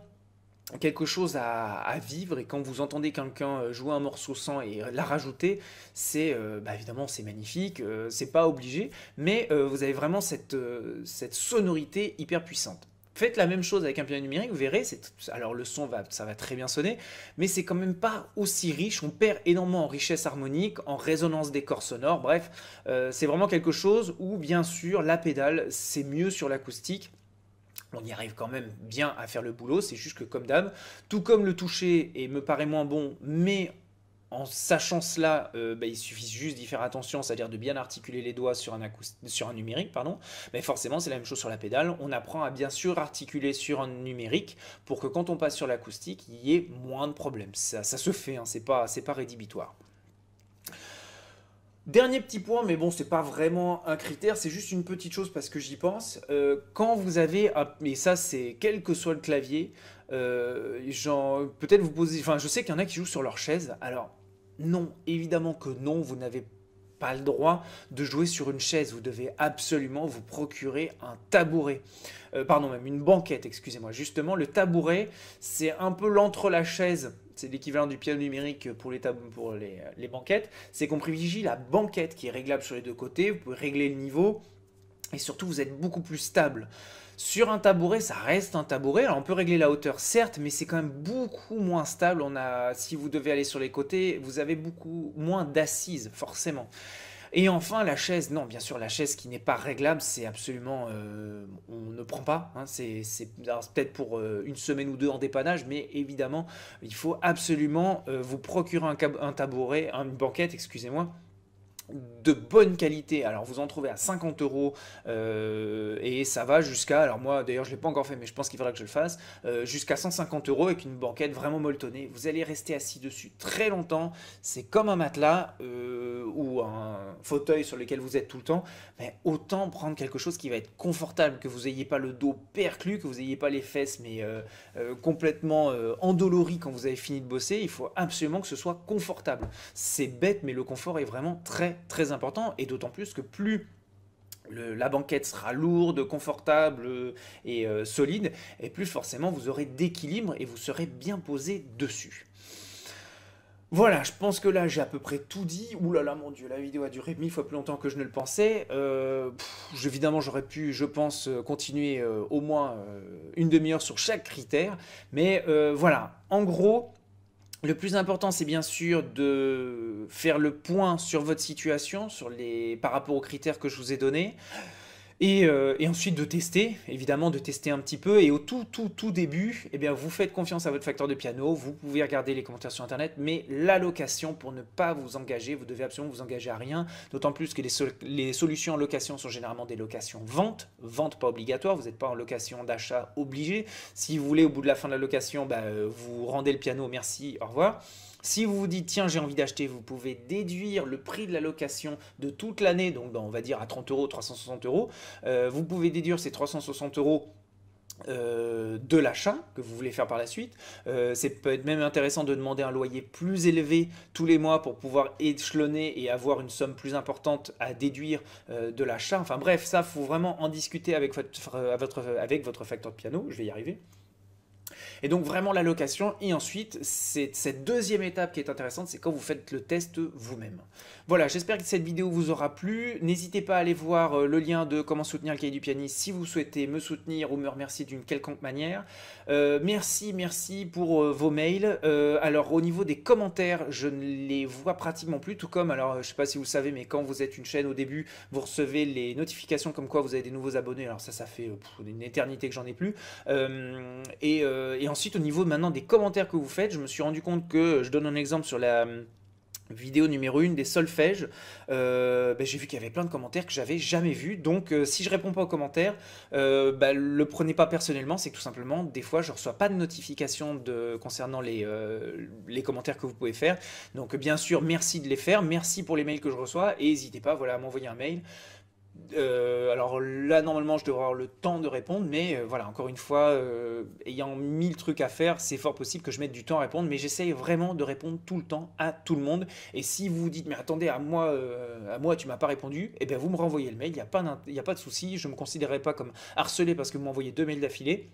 quelque chose à, vivre et quand vous entendez quelqu'un euh, jouer un morceau sans et euh, la rajouter, c'est euh, bah, évidemment c'est magnifique, c'est pas obligé, mais vous avez vraiment cette, cette sonorité hyper puissante. Faites la même chose avec un piano numérique, vous verrez, alors le son va, ça va très bien sonner, mais c'est quand même pas aussi riche, on perd énormément en richesse harmonique, en résonance des corps sonores, bref, c'est vraiment quelque chose où bien sûr la pédale c'est mieux sur l'acoustique, on y arrive quand même bien à faire le boulot, c'est juste que comme d'hab, tout comme le toucher et me paraît moins bon, mais en sachant cela, euh, bah, il suffit juste d'y faire attention, c'est-à-dire de bien articuler les doigts sur un, sur un numérique, pardon. mais forcément c'est la même chose sur la pédale, on apprend à bien sûr articuler sur un numérique pour que quand on passe sur l'acoustique, il y ait moins de problèmes. Ça, se fait, hein, c'est pas, pas rédhibitoire. Dernier petit point, mais bon, c'est pas vraiment un critère, c'est juste une petite chose parce que j'y pense. Euh, quand vous avez, et ça c'est quel que soit le clavier, euh, peut-être vous posez, enfin je sais qu'il y en a qui jouent sur leur chaise, alors non, évidemment que non, vous n'avez pas le droit de jouer sur une chaise, vous devez absolument vous procurer un tabouret. Euh, pardon, même une banquette, excusez-moi. Justement, le tabouret, c'est un peu l'entre la chaise c'est l'équivalent du piano numérique pour les, pour euh, les, banquettes, c'est qu'on privilégie la banquette qui est réglable sur les deux côtés, vous pouvez régler le niveau, et surtout vous êtes beaucoup plus stable. Sur un tabouret, ça reste un tabouret. Alors on peut régler la hauteur, certes, mais c'est quand même beaucoup moins stable. On a, si vous devez aller sur les côtés, vous avez beaucoup moins d'assises, forcément. Et enfin, la chaise, non, bien sûr, la chaise qui n'est pas réglable, c'est absolument. Euh, on ne prend pas. Hein. c'est peut-être pour euh, une semaine ou deux en dépannage, mais évidemment, il faut absolument euh, vous procurer un, un tabouret, une banquette, excusez-moi de bonne qualité. Alors vous en trouvez à 50 euros euh, et ça va jusqu'à, alors moi d'ailleurs je l'ai pas encore fait mais je pense qu'il faudra que je le fasse, euh, jusqu'à 150 euros avec une banquette vraiment molletonnée. Vous allez rester assis dessus très longtemps, c'est comme un matelas euh, ou un fauteuil sur lequel vous êtes tout le temps, mais autant prendre quelque chose qui va être confortable, que vous ayez pas le dos perclus, que vous n'ayez pas les fesses mais complètement endolori quand vous avez fini de bosser, il faut absolument que ce soit confortable. C'est bête mais le confort est vraiment très très important, et d'autant plus que plus la banquette sera lourde, confortable euh, et euh, solide, et plus forcément vous aurez d'équilibre et vous serez bien posé dessus. Voilà, je pense que là j'ai à peu près tout dit. Ouh là là, mon dieu, la vidéo a duré mille fois plus longtemps que je ne le pensais. Euh, évidemment, j'aurais pu, je pense, continuer au moins une demi-heure sur chaque critère. Mais voilà, en gros, le plus important, c'est bien sûr de faire le point sur votre situation, sur les... par rapport aux critères que je vous ai donnés. Euh, et, ensuite de tester, évidemment de tester un petit peu. Et au tout, tout, tout début, eh bien, vous faites confiance à votre facteur de piano, vous pouvez regarder les commentaires sur Internet, mais la location pour ne pas vous engager, vous devez absolument vous engager à rien, d'autant plus que les, les, solutions en location sont généralement des locations vente, vente pas obligatoire, vous n'êtes pas en location d'achat obligé. Si vous voulez, au bout de la fin de la location, bah, euh, vous rendez le piano, merci, au revoir. Si vous vous dites, tiens, j'ai envie d'acheter, vous pouvez déduire le prix de la location de toute l'année, donc bah, on va dire à 30 euros, 360 euros. Euh, vous pouvez déduire ces 360 euros euh, de l'achat que vous voulez faire par la suite. Euh, c'est peut-être même intéressant de demander un loyer plus élevé tous les mois pour pouvoir échelonner et avoir une somme plus importante à déduire de l'achat. Enfin bref, ça, faut vraiment en discuter avec votre, avec votre facteur de piano. Je vais y arriver. Et donc vraiment la location. Et ensuite, c'est cette deuxième étape qui est intéressante, c'est quand vous faites le test vous-même. Voilà, j'espère que cette vidéo vous aura plu. N'hésitez pas à aller voir euh, le lien de comment soutenir le cahier du pianiste si vous souhaitez me soutenir ou me remercier d'une quelconque manière. Euh, merci, merci pour euh, vos mails. alors au niveau des commentaires, je ne les vois pratiquement plus, tout comme, alors je ne sais pas si vous savez, mais quand vous êtes une chaîne au début, vous recevez les notifications comme quoi vous avez des nouveaux abonnés. Alors ça, ça fait une éternité que j'en ai plus. et, et en ensuite, au niveau maintenant des commentaires que vous faites, je me suis rendu compte que, je donne un exemple sur la euh, vidéo numéro 1 des solfèges, euh, ben, j'ai vu qu'il y avait plein de commentaires que j'avais jamais vus, donc euh, si je réponds pas aux commentaires, ne ben, le prenez pas personnellement, c'est que tout simplement, des fois, je reçois pas de notification de, concernant les, les commentaires que vous pouvez faire, donc bien sûr, merci de les faire, merci pour les mails que je reçois, et n'hésitez pas voilà, à m'envoyer un mail, euh, alors là, normalement, je devrais avoir le temps de répondre, mais euh, voilà, encore une fois, euh, ayant mille trucs à faire, c'est fort possible que je mette du temps à répondre, mais j'essaye vraiment de répondre tout le temps à tout le monde. Et si vous vous dites, mais attendez, à moi, à moi tu m'as pas répondu, et eh bien vous me renvoyez le mail, il n'y a, pas a pas de souci, je ne me considérerai pas comme harcelé parce que vous m'envoyez deux mails d'affilée.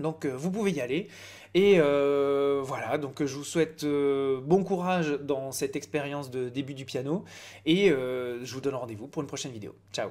Donc vous pouvez y aller. Et euh, voilà, donc je vous souhaite euh, bon courage dans cette expérience de début du piano et euh, je vous donne rendez-vous pour une prochaine vidéo. Ciao